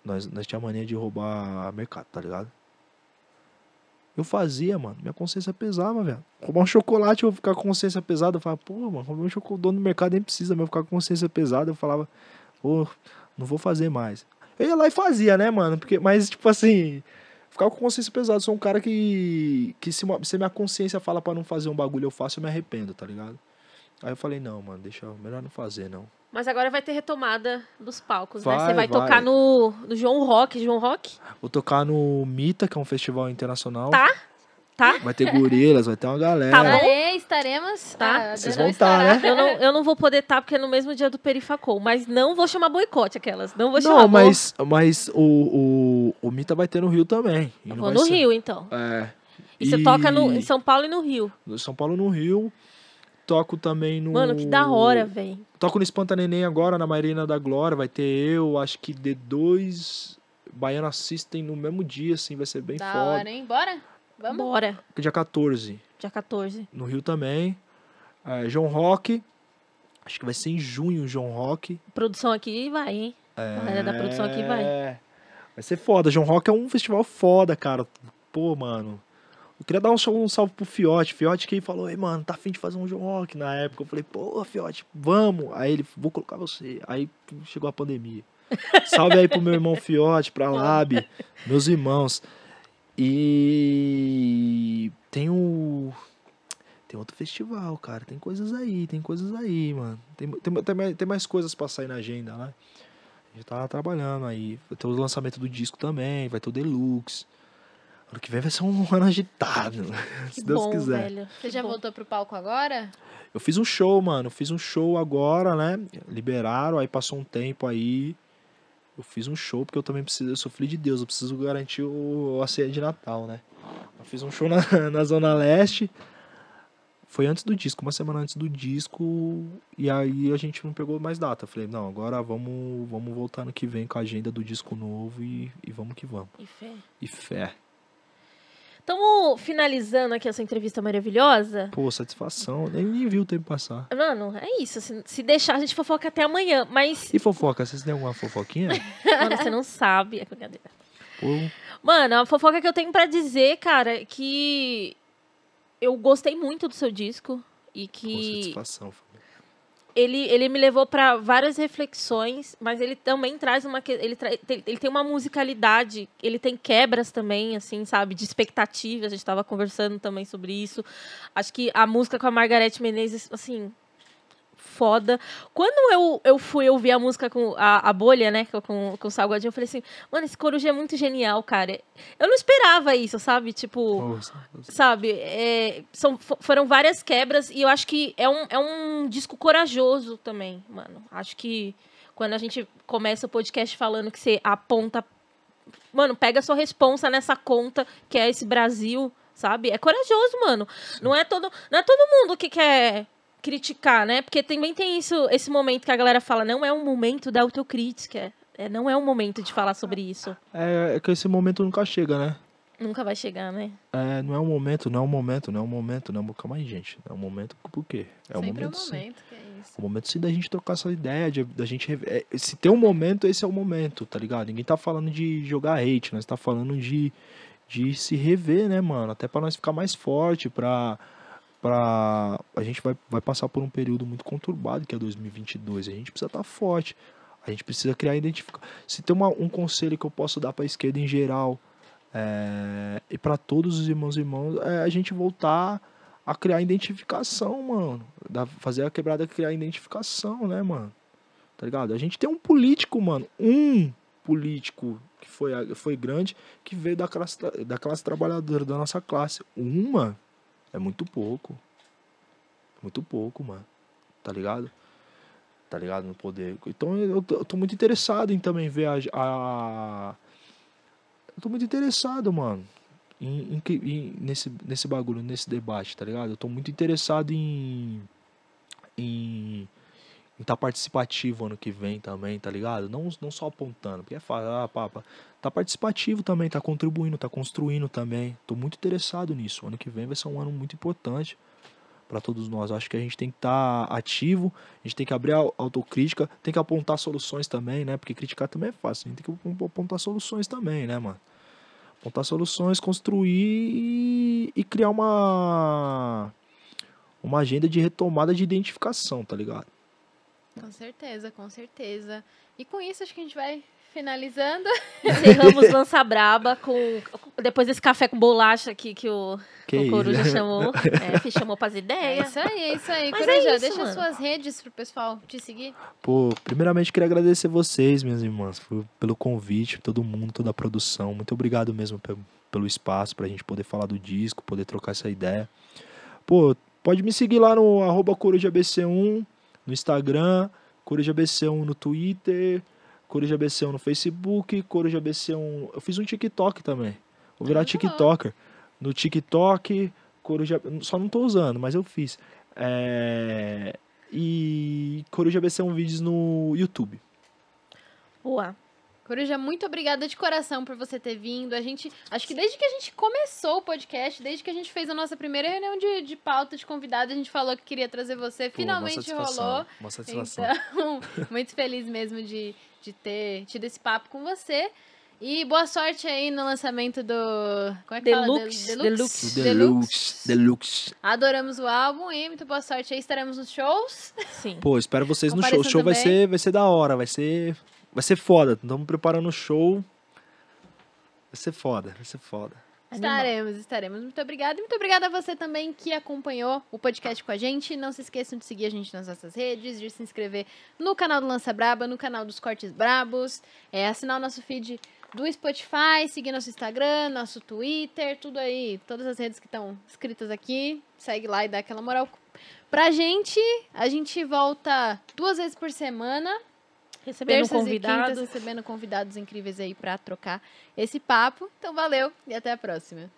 Nós, nós tinha mania de roubar mercado, tá ligado? Eu fazia, mano. Minha consciência pesava, velho. Roubar um chocolate, eu ficar com consciência pesada. Eu falava, pô, mano, roubar um chocolate, o dono do mercado nem precisa, mas eu ficar com consciência pesada. Eu falava, pô, não vou fazer mais. Eu ia lá e fazia, né, mano? Porque, mas, tipo assim, ficava com consciência pesada. Sou um cara que. que se, se minha consciência fala para não fazer um bagulho, eu faço, eu me arrependo, tá ligado? Aí eu falei, não, mano, deixa. Melhor não fazer, não. Mas agora vai ter retomada dos palcos, vai, né? Você vai, vai, tocar no, no João Rock, João Rock? Vou tocar no Mita, que é um festival internacional. Tá? tá? Vai ter gorilas, vai ter uma galera. Tá bom estaremos. Tá? Ah, Vocês vão tá, estar, né? Eu não, eu não vou poder estar, tá, porque é no mesmo dia do Perifacol. Mas não vou chamar boicote aquelas. Não vou chamar Não, mas, mas o, o, o Mita vai ter no Rio também. Eu vou no ser... Rio, então. É. E, e, você toca no, em São Paulo e no Rio. No São Paulo no Rio. Toco também no. Mano, que da hora, velho. Toco no Espanta Neném agora, na Marina da Glória. Vai ter eu, acho que de dois Baiano assistem no mesmo dia, assim, vai ser bem da foda. Hora, hein? Bora? Vamos. Bora. Dia 14. Dia 14. No Rio também. É, João Rock. Acho que vai ser em junho, João Rock. Produção aqui vai, hein? É... galera da produção aqui vai. É, vai ser foda. João Rock é um festival foda, cara. Pô, mano. Eu queria dar um, um salve pro Fiote. Fiote que falou, ei, mano, tá afim de fazer um João Rock na época. Eu falei, pô, Fiote, vamos. Aí ele, vou colocar você. Aí chegou a pandemia. Salve aí pro meu irmão Fiote, pra Lab, meus irmãos. E tem o. Tem outro festival, cara. Tem coisas aí, tem coisas aí, mano. Tem, tem, tem, mais, tem mais coisas pra sair na agenda, né? A gente tá trabalhando aí. Vai ter o lançamento do disco também, vai ter o Deluxe. Ano que vem vai ser um ano agitado, né? se Deus quiser. Velho. Você já voltou pro palco agora? Eu fiz um show, mano. Eu fiz um show agora, né? Liberaram, aí passou um tempo aí eu fiz um show porque eu também preciso, eu sou filho de Deus, eu preciso garantir o, a ceia de Natal, né? Eu fiz um show na, na Zona Leste, foi antes do disco, uma semana antes do disco, e aí a gente não pegou mais data. Eu falei, não, agora vamos, vamos voltar no que vem com a agenda do disco novo e, e vamos que vamos. E fé. E fé. Estamos finalizando aqui essa entrevista maravilhosa. Pô, satisfação. Nem, nem vi o tempo passar. Mano, é isso. Se, se, deixar, a gente fofoca até amanhã. Mas. E fofoca? Vocês têm alguma fofoquinha? Mano, você não sabe. É brincadeira. Pô. Mano, a fofoca que eu tenho para dizer, cara, é que eu gostei muito do seu disco. E que. Pô, satisfação ele, ele me levou para várias reflexões, mas ele também traz uma ele, tra, ele tem uma musicalidade, ele tem quebras também, assim, sabe, de expectativa. A gente estava conversando também sobre isso. Acho que a música com a Margareth Menezes, assim, foda. Quando eu, eu fui ouvir a música com a, a bolha, né? Com, com o Salgadinho, eu falei assim, mano, esse coruja é muito genial, cara. Eu não esperava isso, sabe? Tipo, sabe? É, são, foram várias quebras e eu acho que é um, é um disco corajoso também, mano. Acho que quando a gente começa o podcast falando que você aponta. Mano, pega a sua responsa nessa conta que é esse Brasil, sabe? É corajoso, mano. Não é todo, não é todo mundo que quer criticar, né? Porque também tem isso, esse momento que a galera fala, não é um momento da autocrítica. É, não é um momento de falar sobre isso. É, é que esse momento nunca chega, né? Nunca vai chegar, né? É, não é um momento, não é um momento, não é um momento, não é um momento. mais gente. É um momento por quê? É Sempre um momento, é um momento sim. que é isso. É um momento sim da gente trocar essa ideia, de, da gente. É, se tem um momento, esse é o momento, tá ligado? Ninguém tá falando de jogar hate, nós tá falando de, de se rever, né, mano? Até para nós ficar mais forte, pra para a gente vai, vai passar por um período muito conturbado que é 2022. A gente precisa estar tá forte. A gente precisa criar identificar. Se tem uma, um conselho que eu posso dar para a esquerda em geral é, e para todos os irmãos e irmãos é a gente voltar a criar identificação, mano. Da, fazer a quebrada criar identificação, né, mano? Tá ligado? A gente tem um político, mano. Um político que foi, foi grande, que veio da classe, da classe trabalhadora, da nossa classe. Uma. É muito pouco. É muito pouco, mano. Tá ligado? Tá ligado? No poder. Então eu, eu tô muito interessado em também ver a. a... Eu tô muito interessado, mano. Em, em, em, nesse, nesse bagulho, nesse debate, tá ligado? Eu tô muito interessado em. Em em estar tá participativo ano que vem também, tá ligado? Não, não só apontando, porque é fácil, ah, papa, tá participativo também, tá contribuindo, tá construindo também. Tô muito interessado nisso. Ano que vem vai ser um ano muito importante para todos nós. Acho que a gente tem que estar tá ativo, a gente tem que abrir a autocrítica, tem que apontar soluções também, né? Porque criticar também é fácil, a né? gente tem que apontar soluções também, né, mano? Apontar soluções, construir e criar uma uma agenda de retomada de identificação, tá ligado? Com uhum. certeza, com certeza. E com isso, acho que a gente vai finalizando. Encerramos Lança Braba com. Depois desse café com bolacha aqui que o, que o Coruja isso? chamou. É, chamou para as ideias. É isso aí, é isso aí. Mas Coruja, é isso, deixa mano. suas redes pro pessoal te seguir. Pô, primeiramente queria agradecer vocês, minhas irmãs, pelo convite, todo mundo, toda a produção. Muito obrigado mesmo pelo espaço pra gente poder falar do disco, poder trocar essa ideia. Pô, pode me seguir lá no arroba corujabc1 no Instagram, Coruja BC1 no Twitter, Coruja BC1 no Facebook, Coruja BC1. Eu fiz um TikTok também. Vou virar TikToker. No TikTok, Coruja. Só não tô usando, mas eu fiz. É... E Coruja BC1 vídeos no YouTube. Boa. Coruja, muito obrigada de coração por você ter vindo. A gente, acho que desde que a gente começou o podcast, desde que a gente fez a nossa primeira reunião de, de pauta de convidados, a gente falou que queria trazer você. Pô, Finalmente uma rolou. Uma satisfação. Então, muito feliz mesmo de, de ter tido esse papo com você. E boa sorte aí no lançamento do. Como é que Deluxe, fala? Deluxe. Deluxe. Deluxe. Deluxe. Adoramos o álbum e muito boa sorte aí. Estaremos nos shows. Sim. Pô, espero vocês no show. O show vai ser, vai ser da hora, vai ser Vai ser foda. Estamos então, preparando o show. Vai ser foda, vai ser foda. Estaremos, estaremos. Muito obrigada. E muito obrigada a você também que acompanhou o podcast com a gente. Não se esqueçam de seguir a gente nas nossas redes, de se inscrever no canal do Lança Braba, no canal dos Cortes Brabos, é, assinar o nosso feed do Spotify, seguir nosso Instagram, nosso Twitter, tudo aí. Todas as redes que estão escritas aqui. Segue lá e dá aquela moral pra gente. A gente volta duas vezes por semana recebendo terças convidados. e quintas recebendo convidados incríveis aí para trocar esse papo. Então valeu e até a próxima.